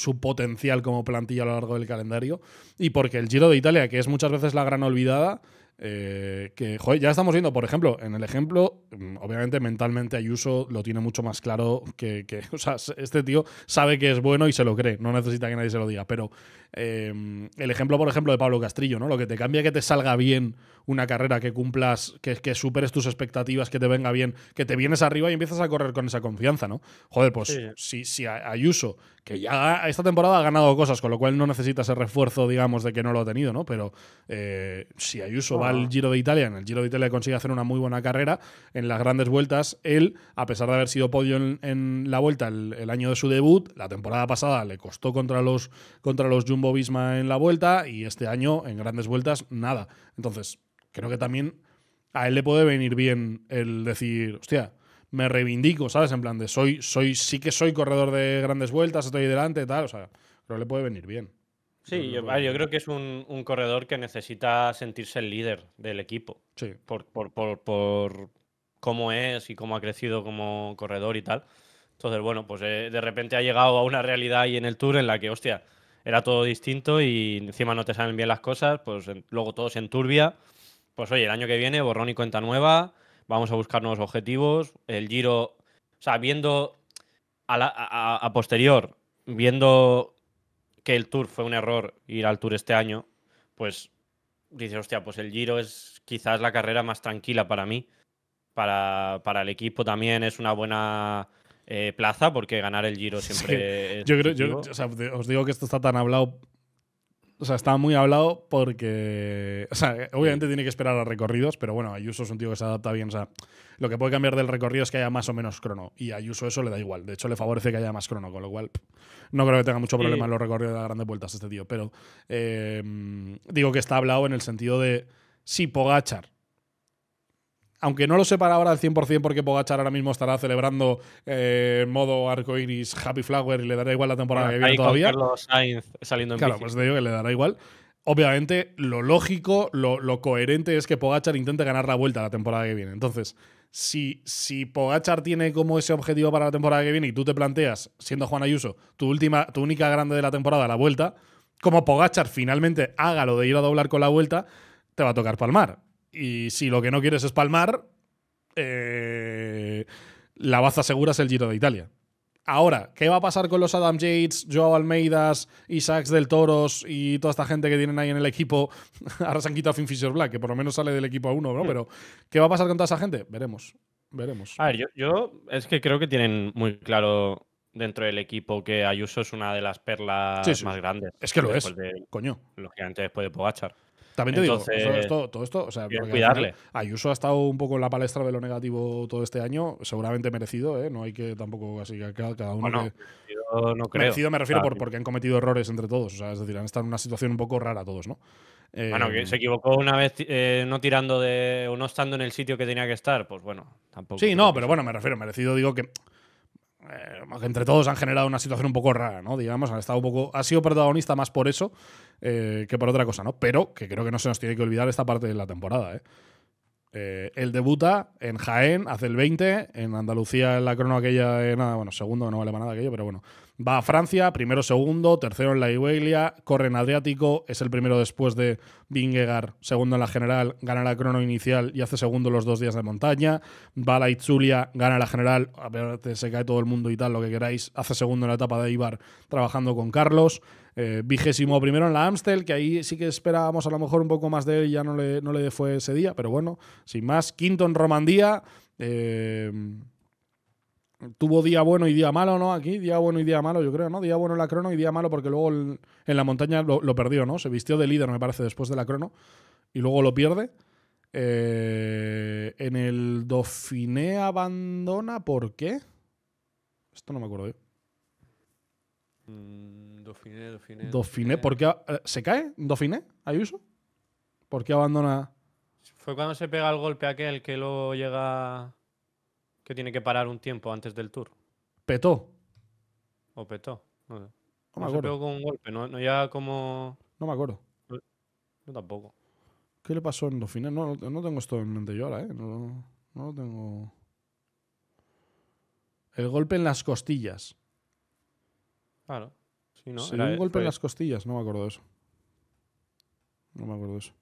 su potencial como plantilla a lo largo del calendario y porque el Giro de Italia, que es muchas veces la gran olvidada, eh, que joder, ya estamos viendo, por ejemplo, en el ejemplo, mm, obviamente mentalmente Ayuso lo tiene mucho más claro que, o sea, este tío sabe que es bueno y se lo cree, no necesita que nadie se lo diga, pero eh, el ejemplo, por ejemplo, de Pablo Castrillo, ¿no? Lo que te cambia que te salga bien una carrera que cumplas, que, superes tus expectativas, que te venga bien, que te vienes arriba y empiezas a correr con esa confianza, ¿no? Joder, pues si, Ayuso, que ya esta temporada ha ganado cosas, con lo cual no necesita ese refuerzo, digamos, de que no lo ha tenido, ¿no? Pero eh, si Ayuso va al Giro de Italia, en el Giro de Italia consigue hacer una muy buena carrera, en las grandes vueltas, él, a pesar de haber sido podio en, la vuelta el, año de su debut, la temporada pasada le costó contra los, contra los Jumbo Visma en la vuelta y este año en grandes vueltas nada. Entonces, creo que también a él le puede venir bien el decir, hostia, me reivindico, ¿sabes? En plan de soy, soy, sí que soy corredor de grandes vueltas, estoy delante, tal. O sea, pero le puede venir bien. Sí, yo, ah, creo que es un, un, corredor que necesita sentirse el líder del equipo. Sí. Por, por, por, por, cómo es y cómo ha crecido como corredor y tal. Entonces, bueno, pues eh, de repente ha llegado a una realidad ahí en el Tour en la que, hostia, era todo distinto y encima no te salen bien las cosas, pues luego todo se enturbia pues oye, el año que viene, borrón y cuenta nueva, vamos a buscar nuevos objetivos, el giro, o sea, viendo a, posterior, viendo que el tour fue un error ir al tour este año, pues dices, hostia, pues el giro es quizás la carrera más tranquila para mí. Para, el equipo también es una buena eh, plaza porque ganar el giro siempre... Es yo creo, o sea, os digo que esto está tan hablado o sea, está muy hablado porque. O sea, obviamente tiene que esperar a recorridos, pero bueno, Ayuso es un tío que se adapta bien. O sea, lo que puede cambiar del recorrido es que haya más o menos crono. Y a Ayuso eso le da igual. De hecho, le favorece que haya más crono, con lo cual no creo que tenga mucho problema en los recorridos de las grandes vueltas este tío. Pero eh, digo que está hablado en el sentido de si Pogachar aunque no lo sepa ahora al 100% porque Pogachar ahora mismo estará celebrando eh, modo modo arcoiris Happy Flower y le dará igual la temporada que viene todavía. Carlos Sainz saliendo en Claro, pues te digo que le dará igual. Obviamente, lo lógico, lo, coherente es que Pogachar intente ganar la vuelta la temporada que viene. Entonces, si, si Pogachar tiene como ese objetivo para la temporada que viene y tú te planteas, siendo Juan Ayuso, tu, última, tu única grande de la temporada, la vuelta, como Pogachar finalmente haga lo de ir a doblar con la vuelta, te va a tocar palmar. Y si lo que no quieres es palmar, eh, la baza segura es el Giro de Italia. Ahora, ¿qué va a pasar con los Adam Yates, Joao Almeidas, Isaacs del Toros y toda esta gente que tienen ahí en el equipo? Ahora se han quitado a Finn Fisher Black, que por lo menos sale del equipo a uno, ¿no? Pero, ¿qué va a pasar con toda esa gente? Veremos. Veremos. A ver, yo, es que creo que tienen muy claro dentro del equipo que Ayuso es una de las perlas más grandes. Es que lo es. De, Coño. Lógicamente después de Pogachar. Entonces, digo, todo esto, o sea, cuidarle. Ayuso ha estado un poco en la palestra de lo negativo todo este año, seguramente merecido, ¿eh? No hay que tampoco así que cada uno no creo. Merecido me refiero ah, por, porque han cometido errores entre todos, o sea, es decir, han estado en una situación un poco rara todos, ¿no? bueno, que eh, se equivocó una vez eh, no tirando de o no estando en el sitio que tenía que estar, pues bueno, tampoco. Sí, no, pero bueno, me refiero, merecido digo eh, que entre todos han generado una situación un poco rara, ¿no? Digamos, han estado un poco. Ha sido protagonista más por eso eh, que por otra cosa, ¿no? Pero que creo que no se nos tiene que olvidar esta parte de la temporada, ¿eh? eh él debuta en Jaén, hace el 20, en Andalucía en la crono aquella, nada, bueno, segundo, no vale para nada aquello, pero bueno, Va a Francia, primero, segundo, tercero en la Iwelia, corre en Adriático, es el primero después de Vingegaard, segundo en la general, gana la crono inicial y hace segundo los dos días de montaña. Va a la Itzulia, gana la general, a ver, se cae todo el mundo y tal, lo que queráis, hace segundo en la etapa de Ibar trabajando con Carlos. Eh, vigésimo primero en la Amstel, que ahí sí que esperábamos a lo mejor un poco más de él, ya no le, no le fue ese día, pero bueno, sin más. Quinto en Romandía. Eh, tuvo día bueno y día malo, ¿no? Aquí, día bueno y día malo, yo creo, ¿no? Día bueno en la crono y día malo porque luego en la montaña lo, perdió, ¿no? Se vistió de líder, me parece, después de la crono y luego lo pierde. Eh, en el Dauphiné abandona, ¿por qué? Esto no me acuerdo yo. Mm, dofiné Dauphiné, Dauphiné, ¿por qué? Eh, ¿Se cae Dauphiné, Ayuso? ¿Por qué abandona? Fue cuando se pega el golpe aquel que luego llega que tiene que parar un tiempo antes del tour. Petó. O petó. No, me se con un golpe, no, ya como. No me acuerdo. Yo tampoco. ¿Qué le pasó en los finales? No, no tengo esto en mente yo ahora, ¿eh? No, lo tengo. El golpe en las costillas. Claro. Sí, ¿no? un golpe en las costillas, no me acuerdo de eso. No me acuerdo de eso.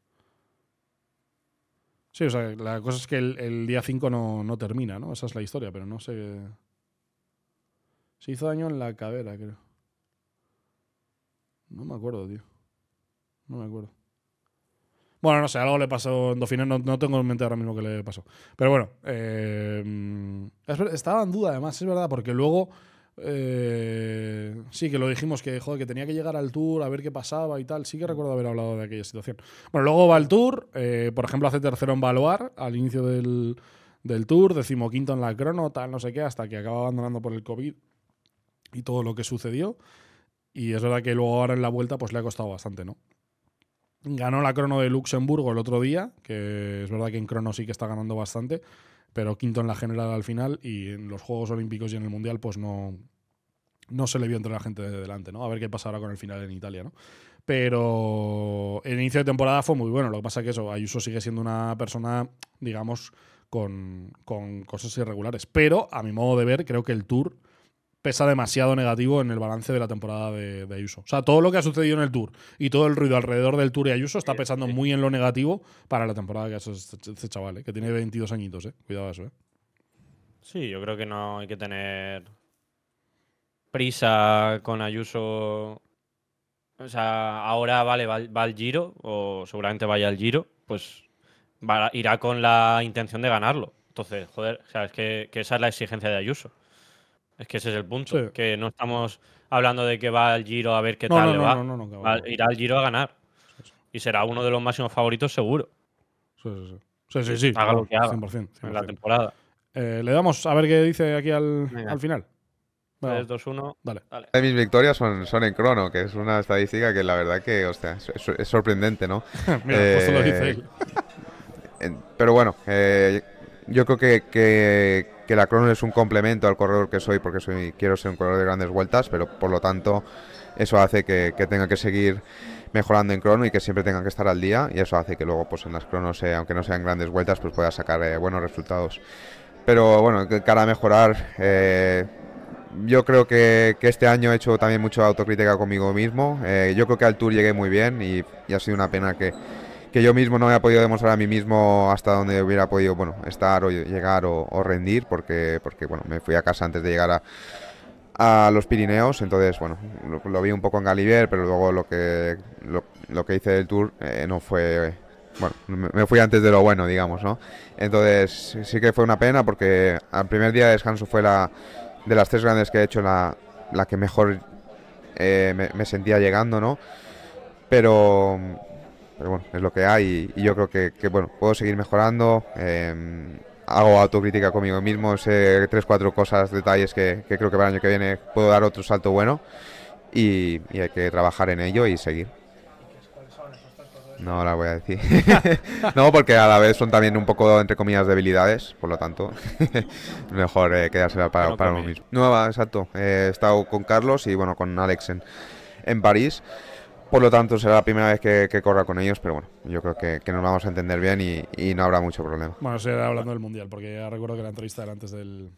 Sí, o sea, la cosa es que el, día 5 no, termina, ¿no? Esa es la historia, pero no sé. Se hizo daño en la cadera, creo. No me acuerdo, tío. No me acuerdo. Bueno, no sé, algo le pasó en Dauphiné, no, no, tengo en mente ahora mismo qué le pasó. Pero bueno, eh, mm, estaba en duda además, es verdad, porque luego eh, sí, que lo dijimos que, que tenía que llegar al tour a ver qué pasaba y tal. Sí que recuerdo haber hablado de aquella situación. Bueno, luego va el tour, eh, por ejemplo, hace tercero en Baluar al inicio del, del tour, decimoquinto en la crono, tal, no sé qué, hasta que acaba abandonando por el COVID y todo lo que sucedió. Y es verdad que luego ahora en la vuelta pues le ha costado bastante, ¿no? Ganó la crono de Luxemburgo el otro día, que es verdad que en crono sí que está ganando bastante pero quinto en la general al final y en los Juegos Olímpicos y en el Mundial pues no, no se le vio entre la gente de delante, ¿no? A ver qué pasa ahora con el final en Italia, ¿no? Pero el inicio de temporada fue muy bueno, lo que pasa es que eso, Ayuso sigue siendo una persona, digamos, con, con cosas irregulares, pero a mi modo de ver creo que el Tour pesa demasiado negativo en el balance de la temporada de, Ayuso. O sea, todo lo que ha sucedido en el Tour y todo el ruido alrededor del Tour y Ayuso está pesando muy en lo negativo para la temporada que hace este, este, este, chaval, eh, que tiene 22 añitos. ¿eh? Cuidado eso. ¿eh? Sí, yo creo que no hay que tener prisa con Ayuso. O sea, ahora vale, va, al giro, o seguramente vaya al giro, pues irá con la intención de ganarlo. Entonces, joder, o sea, es que esa es la exigencia de Ayuso. Es que ese es el punto, que no estamos hablando de que va al Giro a ver qué tal le va. No, va irá al Giro a ganar. Y será uno de los máximos favoritos seguro. Sí, sí, sí. sí, haga lo que haga 100%, en la temporada. Eh, le damos a ver qué dice aquí al, al final. 3, 2, 1. Dale. Mis victorias son, son en crono, que es una estadística que la verdad que, hostia, es, sorprendente, ¿no? Mira, eh, lo dice eh, él. pero bueno, eh, yo creo que, que que la crono es un complemento al corredor que soy porque soy quiero ser un corredor de grandes vueltas, pero por lo tanto eso hace que, tenga que seguir mejorando en crono y que siempre tenga que estar al día y eso hace que luego pues en las cronos, aunque no sean grandes vueltas, pues pueda sacar eh, buenos resultados. Pero bueno, cara a mejorar, eh, yo creo que, este año he hecho también mucha autocrítica conmigo mismo. Eh, yo creo que al tour llegué muy bien y ha sido una pena que, que yo mismo no me podido demostrar a mí mismo hasta donde hubiera podido bueno estar o llegar o, rendir porque porque bueno me fui a casa antes de llegar a los Pirineos, entonces bueno, lo, vi un poco en Galibier pero luego lo que lo, que hice del tour eh, no fue bueno, me, fui antes de lo bueno, digamos, ¿no? Entonces sí que fue una pena porque al primer día de descanso fue la de las tres grandes que he hecho la, que mejor eh, me, me, sentía llegando, ¿no? Pero pero bueno, es lo que hay y, yo creo que, bueno, puedo seguir mejorando. Em, hago autocrítica conmigo mismo, sé tres, cuatro cosas, detalles que, creo que para el año que viene puedo dar otro salto bueno y, hay que trabajar en ello y seguir. No la voy a decir. no, porque a la vez son también un poco, entre comillas, debilidades, por lo tanto, mejor eh, quedarse para, para mismo. Nueva, exacto. Eh, he estado con Carlos y bueno, con Alex en, en París. Por lo tanto, será la primera vez que, corra con ellos, pero bueno, yo creo que, nos vamos a entender bien y, no habrá mucho problema. Bueno, será hablando del Mundial, porque ya recuerdo que la entrevista era antes del,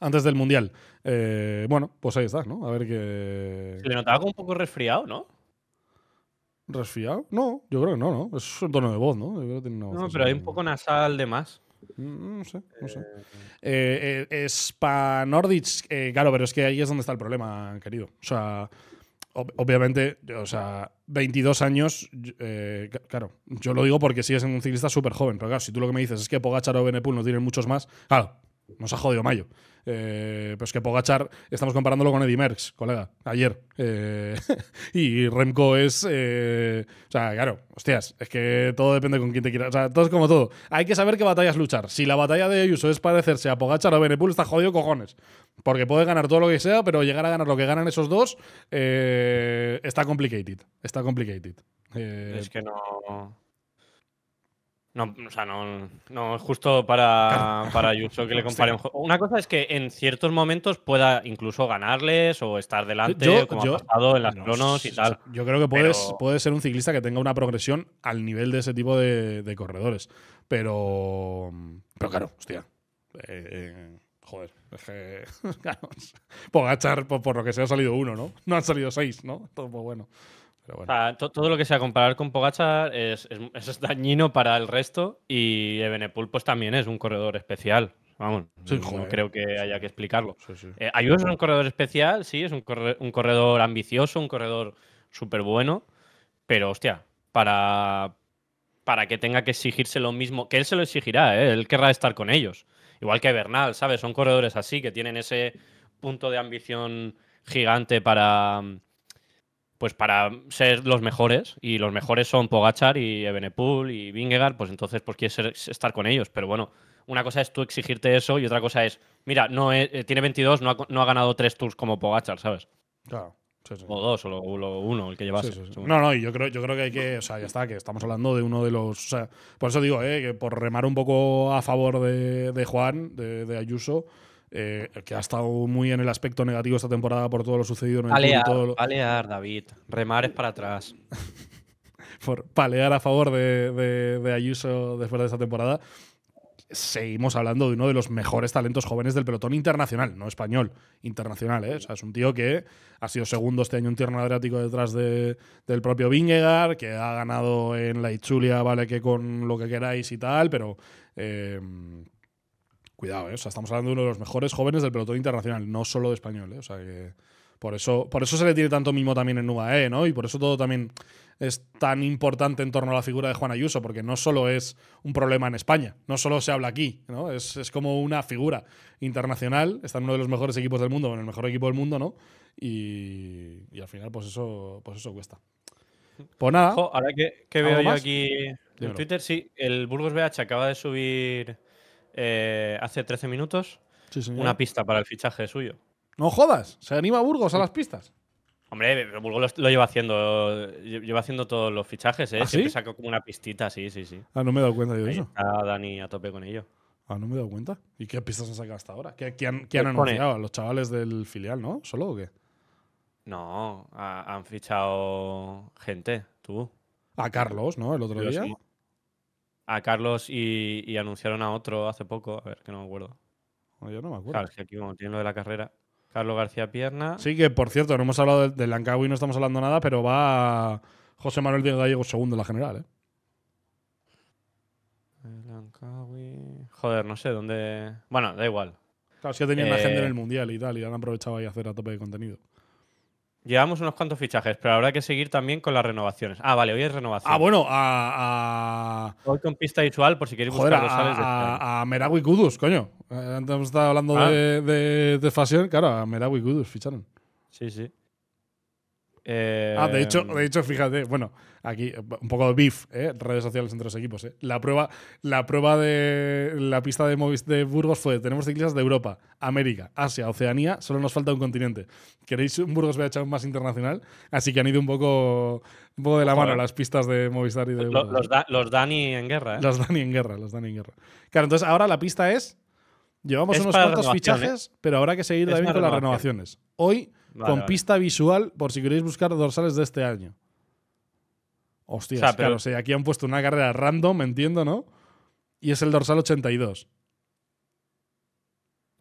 antes del Mundial. Eh, bueno, pues ahí está, ¿no? A ver qué... Se le notaba como un poco resfriado, ¿no? ¿Resfriado? No, yo creo que no, ¿no? Es un tono de voz, ¿no? no, pero hay un poco nasal de más. Mm, no sé, no sé. Eh, eh Nordic, eh, claro, pero es que ahí es donde está el problema, querido. O sea, obviamente, o sea, 22 años, eh, claro, yo lo digo porque sigues en un ciclista súper joven, pero claro, si tú lo que me dices es que Pogachar o Benepul no tienen muchos más, claro, nos ha jodido Mayo. Eh, pero es que Pogachar, estamos comparándolo con Eddie Merckx, colega, ayer. Eh, y Remco es. Eh, o sea, claro, hostias, es que todo depende con quién te quieras. O sea, todo es como todo. Hay que saber qué batallas luchar. Si la batalla de Ayuso es parecerse a Pogachar o Benepul, está jodido cojones. Porque puede ganar todo lo que sea, pero llegar a ganar lo que ganan esos dos está complicated. Está complicated. es que no. No, o sea, no, es justo para, para que le compare un juego. Una cosa es que en ciertos momentos pueda incluso ganarles o estar delante, como ha pasado en las cronos y tal. Yo creo que puedes, ser un ciclista que tenga una progresión al nivel de ese tipo de, corredores. Pero. Pero claro, hostia. Eh, eh, joder, por, lo que sea ha salido uno, ¿no? No han salido seis, ¿no? Todo, pues bueno todo lo que sea comparar con Pogachar es, dañino para el resto y Ebenepul pues también es un corredor especial. Vamos, no creo que haya que explicarlo. Eh, Ayuso es un corredor especial, sí, es un, corredor ambicioso, un corredor súper bueno, pero hostia, para, para que tenga que exigirse lo mismo, que él se lo exigirá, ¿eh? él querrá estar con ellos. Igual que Bernal, ¿sabes? Son corredores así que tienen ese punto de ambición gigante para, pues para ser los mejores, y los mejores son Pogachar y Ebenepool y Vingegaard, pues entonces pues quieres ser, estar con ellos. Pero bueno, una cosa es tú exigirte eso y otra cosa es, mira, no eh, tiene 22, no ha, ganado tres tours como Pogachar, ¿sabes? Claro. O dos, o, lo, uno, el que llevase. no, no, yo creo, yo creo que hay que, o sea, ya está, que estamos hablando de uno de los. por eso digo, eh, que por remar un poco a favor de, de Juan, de, de Ayuso, eh, que ha estado muy en el aspecto negativo esta temporada por todo lo sucedido en el palear, David. Remar es para atrás. por palear a favor de, Ayuso después de esta temporada seguimos hablando de uno de los mejores talentos jóvenes del pelotón internacional, no español, internacional. ¿eh? O sea, es un tío que ha sido segundo este año en tierno adriático detrás de, del propio Vingegaard, que ha ganado en la Itzulia, vale que con lo que queráis y tal, pero eh, cuidado, ¿eh? o sea, estamos hablando de uno de los mejores jóvenes del pelotón internacional, no solo de español, ¿eh? o sea que por eso, por eso se le tiene tanto mimo también en UAE, ¿no? Y por eso todo también es tan importante en torno a la figura de Juan Ayuso, porque no solo es un problema en España, no solo se habla aquí, ¿no? Es, como una figura internacional, está en uno de los mejores equipos del mundo, en el mejor equipo del mundo, ¿no? Y, al final, pues eso, pues eso cuesta. Pues nada. ahora que, veo yo aquí en Twitter, sí, el Burgos BH acaba de subir eh, hace 13 minutos una pista para el fichaje suyo. No jodas, se anima Burgos a las pistas. Hombre, Burgos lo, lleva haciendo, lleva haciendo todos los fichajes, ¿eh? ¿Ah, Siempre ¿sí? como una pistita, sí, sí, sí. Ah, no me he dado cuenta yo de eso. Está Dani a tope con ello. Ah, no me he dado cuenta. ¿Y qué pistas han sacado hasta ahora? ¿Qué, han, pues anunciado? los chavales del filial, no? ¿Solo o qué? No, han fichado gente, tú. A ah, Carlos, ¿no? El otro día a Carlos y, anunciaron a otro hace poco, a ver, que no me acuerdo. yo no me acuerdo. Claro, que aquí como lo de la carrera. Carlos García Pierna. Sí, que por cierto, no hemos hablado del de Lancawi, no estamos hablando nada, pero va José Manuel Diego Gallego segundo en la general, ¿eh? Lancawi. Joder, no sé dónde. Bueno, da igual. Claro, sí ha tenido agenda en el eh, mundial y tal, y han aprovechado ahí a hacer a tope de contenido. Llevamos unos cuantos fichajes, pero habrá que seguir también con las renovaciones. Ah, vale, hoy es renovación. Ah, bueno, a. a... con pista visual, por si queréis buscar a, sales este a, a Merawi Kudus, coño. Eh, antes hemos estado hablando ah. de, de, de Fashion, claro, a Merawi Kudus ficharon. Sí, sí. Eh, ah, de hecho, de hecho, fíjate, bueno, aquí un poco de beef, ¿eh? redes sociales entre los equipos. ¿eh? La, prueba, la prueba de la pista de, Movis de Burgos fue, tenemos ciclistas de Europa, América, Asia, Oceanía, solo nos falta un continente. ¿Queréis un Burgos BH más internacional? Así que han ido un poco, un de la mano las pistas de Movistar y de Burgos. Los, Dani en guerra. ¿eh? Los Dani en guerra, los Dani en guerra. Claro, entonces ahora la pista es, llevamos unos cuantos fichajes, pero ahora que seguir también con las renovaciones. Hoy con pista visual por si queréis buscar dorsales de este año. Hostia, claro, sí. aquí han puesto una carrera random, entiendo, ¿no? Y es el dorsal 82.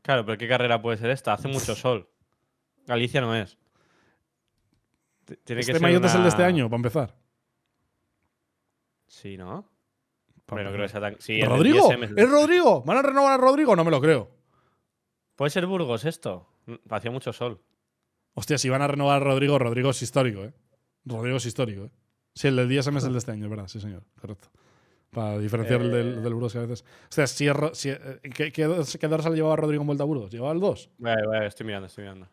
Claro, pero ¿qué carrera puede ser esta? Hace mucho sol. Galicia no es. este que es el de este año, para empezar. Sí, ¿no? que Rodrigo? ¿Van a renovar a Rodrigo? No me lo creo. ¿Puede ser Burgos esto? Hacía mucho sol. Hostia, si van a renovar a Rodrigo, Rodrigo es histórico, ¿eh? Rodrigo es histórico, ¿eh? Si el del DSM es el de este año, ¿verdad? Sí, señor, correcto. Para diferenciar el del, del, Burgos que a veces. O sea, si, si eh, ¿qué, qué dorsal llevaba Rodrigo en Vuelta a Burgos? ¿Llevaba el 2? Vaya, vaya, estoy mirando, estoy mirando.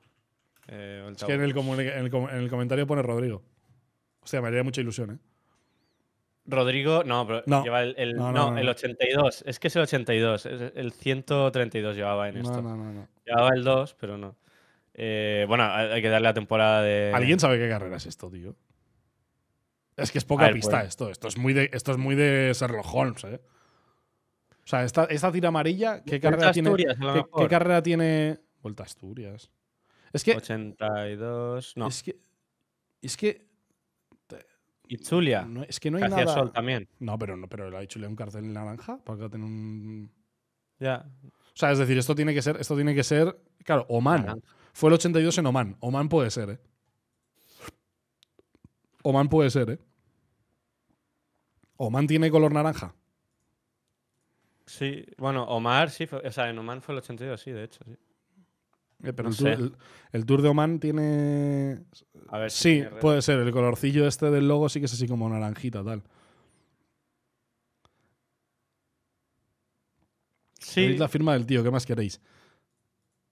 Eh, es que en el, en, el en el, comentario pone Rodrigo. O sea, me haría mucha ilusión, ¿eh? Rodrigo, no, pero no. lleva el, no, el 82. Es que es el 82. El 132 llevaba en esto. Llevaba el 2, pero no. Eh, bueno, hay que darle la temporada de. ¿Alguien sabe qué carrera es esto, tío? Es que es poca pista pues- esto. Esto es muy de, esto es muy de Sherlock Holmes, eh. O sea, esta, esta tira amarilla, ¿qué carrera tiene? ¿qué, carrera tiene? Vuelta a Asturias. Es que. 82. No. Es que. Es que. Itzulia. es que no hay nada. Sol también. No, pero no, pero la Itzulia un cartel en naranja porque tiene un. Ya. O sea, es decir, esto tiene que ser, esto tiene que ser, claro, Oman. Fue el 82 en Oman. Oman puede ser, ¿eh? Oman puede ser, ¿eh? Oman tiene color naranja. Sí, bueno, Omar sí, o sea, en Oman fue el 82, sí, de hecho, sí. Eh, pero el, tour, de Oman tiene. A ver sí, puede ser. El colorcillo este del logo sí que es así como naranjita, tal. Sí. la firma del tío, ¿qué más queréis?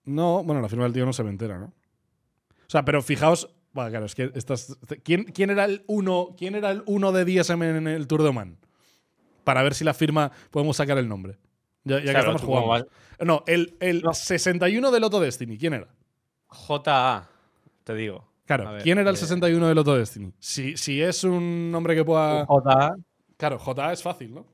No, bueno, la firma del tío no se me entera, ¿no? O sea, pero fijaos. Bueno, claro, es que estás. ¿Quién, era el uno, ¿Quién era el de DSM en el Tour de Oman? Para ver si la firma podemos sacar el nombre. Ya, que estamos jugando. No, el, 61 del Otro Destiny, ¿quién era? JA, te digo. Claro, ¿quién era el 61 del Otro Destiny? Si, si es un nombre que pueda. JA. Claro, JA es fácil, ¿no?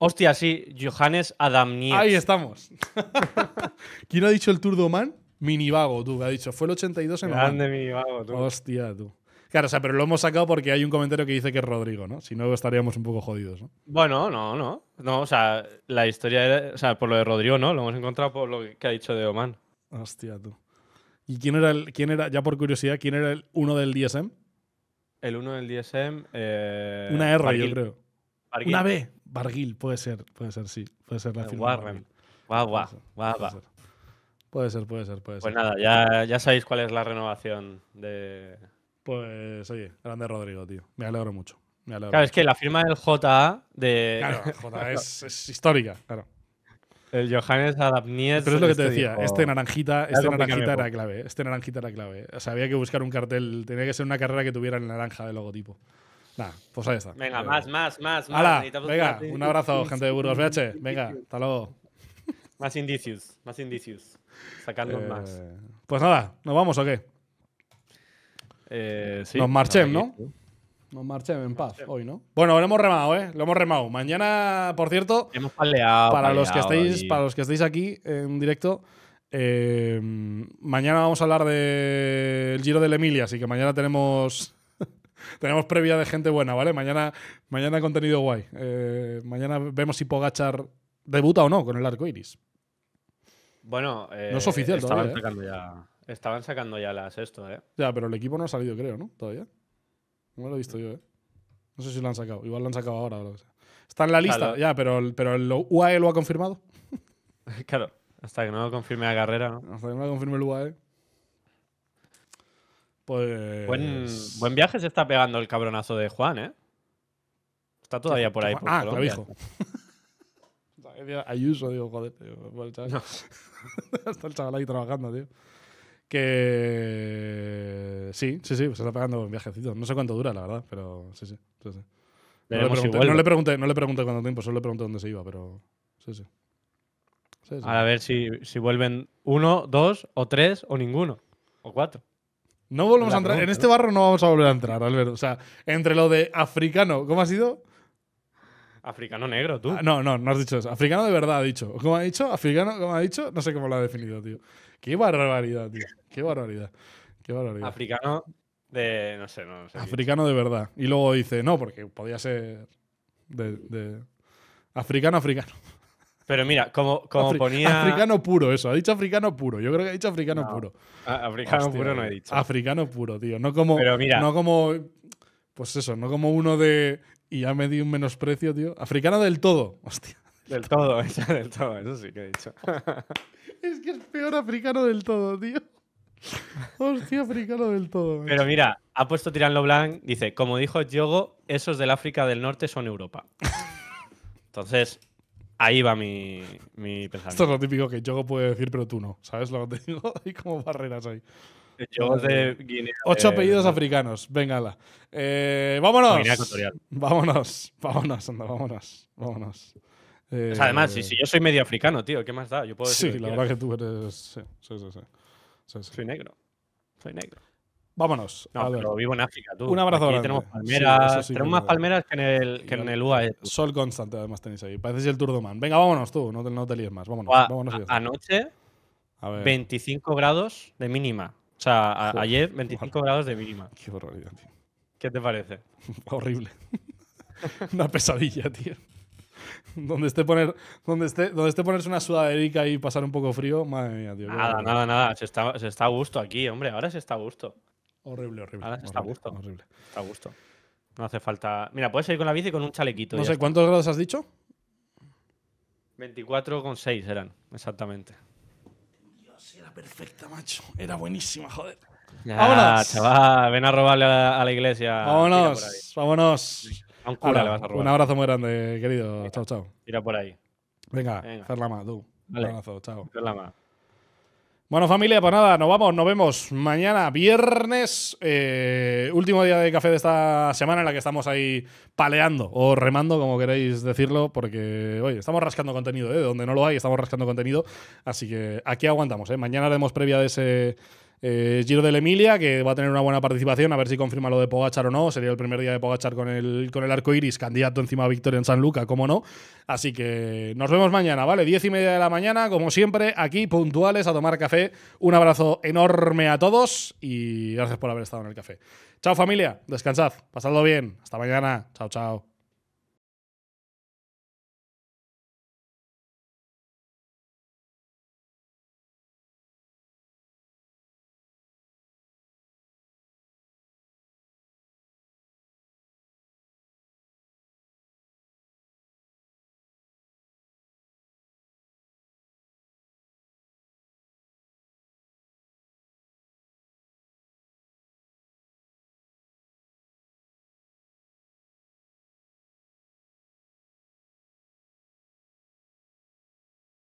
Hostia, sí, Johannes Adam Ahí estamos. ¿Quién ha dicho el Tour de Oman? Minivago, tú, ha dicho. Fue el 82 en Grande Minivago, tú. Hostia, tú. Claro, o sea, pero lo hemos sacado porque hay un comentario que dice que es Rodrigo, ¿no? Si no, estaríamos un poco jodidos, ¿no? Bueno, no, no. No, o sea, la historia era, o sea, por lo de Rodrigo, ¿no? Lo hemos encontrado por lo que ha dicho de Oman. Hostia, tú. ¿Y quién era, el, quién era ya por curiosidad, quién era el uno del DSM? El uno del DSM. Eh, Una R, yo creo. Una B. Barguil, puede ser, puede ser, sí. Puede ser la eh, firma. Guau, guau, guau. Puede ser, puede ser, puede pues ser. Pues nada, ya, sabéis cuál es la renovación de. Pues oye, grande Rodrigo, tío. Me alegro mucho. Me alegro claro, es que la firma del JA de. Claro, JA es, histórica, claro. El Johannes Adapniet. Pero es lo que te este decía, este naranjita, este naranjita era clave. Este naranjita era clave. O sea, había que buscar un cartel. Tenía que ser una carrera que tuviera el naranja de logotipo pues ahí está. Venga, más, más, más, Venga, un abrazo, gente de Burgos BH. Venga, hasta luego. Más indicios, más indicios. Sacadnos eh, más. Pues nada, ¿nos vamos o qué? Eh, Nos marchemos, ¿no? Nos marchemos en paz hoy, ¿no? Bueno, lo hemos remado, ¿eh? Lo hemos remado. Mañana, por cierto, para, los que estéis, para los que aquí en directo, eh, mañana vamos a hablar del de Giro del Emilia, así que mañana tenemos tenemos previa de gente buena, ¿vale? Mañana, mañana contenido guay. Eh, mañana vemos si Pogachar debuta o no con el arco iris. Bueno, no es oficial eh, estaban ¿eh? Sacando ya, estaban sacando ya las esto, ¿eh? Ya, pero el equipo no ha salido, creo, ¿no? Todavía. No lo he visto yo, ¿eh? No sé si lo han sacado. Igual lo han sacado ahora. lo sea. Está en la lista, ya, pero, el, pero el UAE lo ha confirmado. claro, hasta que no lo confirme la carrera, ¿no? Hasta que no lo confirme el UAE. Pues... Buen, buen, viaje se está pegando el cabronazo de Juan, ¿eh? Está todavía por ahí. Por ah, lo dijo Ayuso, digo, joder. está el chaval ahí trabajando, tío. Que sí, sí, sí, se está pegando un viajecito. No sé cuánto dura, la verdad, pero sí, sí. No, le pregunté, no, le pregunté, cuánto tiempo, solo le pregunté dónde se iba, pero sí, sí. sí a ver si, si, vuelven uno, dos o tres o ninguno o cuatro. No volvemos a entrar. en este barro no vamos a volver a entrar, Alberto. O sea, entre lo de africano, ¿cómo ha sido? Africano negro, tú. Ah, no, no, no has dicho eso. Africano de verdad ha dicho. ¿Cómo ha dicho? Africano, ¿cómo ha dicho? No sé cómo lo ha definido, tío. Qué barbaridad, tío. Qué barbaridad. Qué barbaridad. Africano de. No sé, no, sé. Africano de verdad. Y luego dice, no, porque podía ser. de... Africano, africano. Pero mira, como, como ponía. Africano puro, eso. Ha dicho africano puro. Yo creo que ha dicho africano puro. Ah, africano puro no he eh, dicho. Africano puro, tío. No como. Pero mira. No como. Pues eso, no como uno de. Y ya me di un menosprecio, tío. Africano del todo. Hostia. Del todo, eso, del todo, eso sí que he dicho. es que es peor africano del todo, tío. Hostia, africano del todo. Pero mira, ha puesto Tirán blanco. dice, como dijo Yogo, esos del África del Norte son Europa. Entonces, Ahí va mi, mi, pensamiento. Esto es lo típico que Yogo puede decir, pero tú no. ¿Sabes lo que te digo? Hay como barreras ahí. de Guinea. Ocho eh, apellidos africanos. Venga, Eh, vámonos. Vámonos. Vámonos, anda, vámonos. Vámonos. además, si, eh, sí, yo soy medio africano, tío, ¿qué más da? Yo puedo decir sí, la verdad que tú eres. sí, sí, sí. Soy negro. Soy negro. Vámonos. pero vivo en África, tú. Un abrazo grande. Tenemos, palmeras, tenemos más palmeras que en el, que en el UAE. Sol constante, además tenéis ahí. Pareces el Tour Man. Venga, vámonos tú, no te, no líes más. Vámonos. vámonos anoche, a 25 grados de mínima. O sea, ayer 25 grados de mínima. Qué horror, tío. ¿Qué te parece? Horrible. una pesadilla, tío. donde esté poner donde esté donde esté ponerse una sudaderica y pasar un poco frío, madre mía, tío. Nada, nada, nada. Se está, se está a gusto aquí, hombre. Ahora se está a gusto. Horrible, horrible. está a gusto. Horrible. Está a gusto. No hace falta. Mira, puedes ir con la bici con un chalequito. No sé, ¿cuántos grados has dicho? 24,6 eran, exactamente. Dios, era perfecta, macho. Era buenísima, joder. Ya, vámonos. chaval, ven a robarle a, la iglesia. Vámonos, vámonos. A un cura le vas a robar. Un abrazo muy grande, querido. chao, chao. Tira por ahí. Venga, Venga. Ferlama, tú. Un abrazo, chao. más. Bueno, familia, pues nada, nos vamos, nos vemos mañana, viernes, eh, último día de café de esta semana en la que estamos ahí paleando o remando, como queréis decirlo, porque, oye, estamos rascando contenido, ¿eh? Donde no lo hay, estamos rascando contenido. Así que aquí aguantamos, ¿eh? Mañana haremos previa de ese eh, Giro del Emilia, que va a tener una buena participación, a ver si confirma lo de Pogachar o no. Sería el primer día de Pogachar con el, con el arco iris, candidato encima a victoria en San Luca, cómo no. Así que nos vemos mañana, ¿vale? Diez y media de la mañana, como siempre, aquí puntuales a tomar café. Un abrazo enorme a todos y gracias por haber estado en el café. Chao, familia, descansad, pasadlo bien. Hasta mañana. Chao, chao.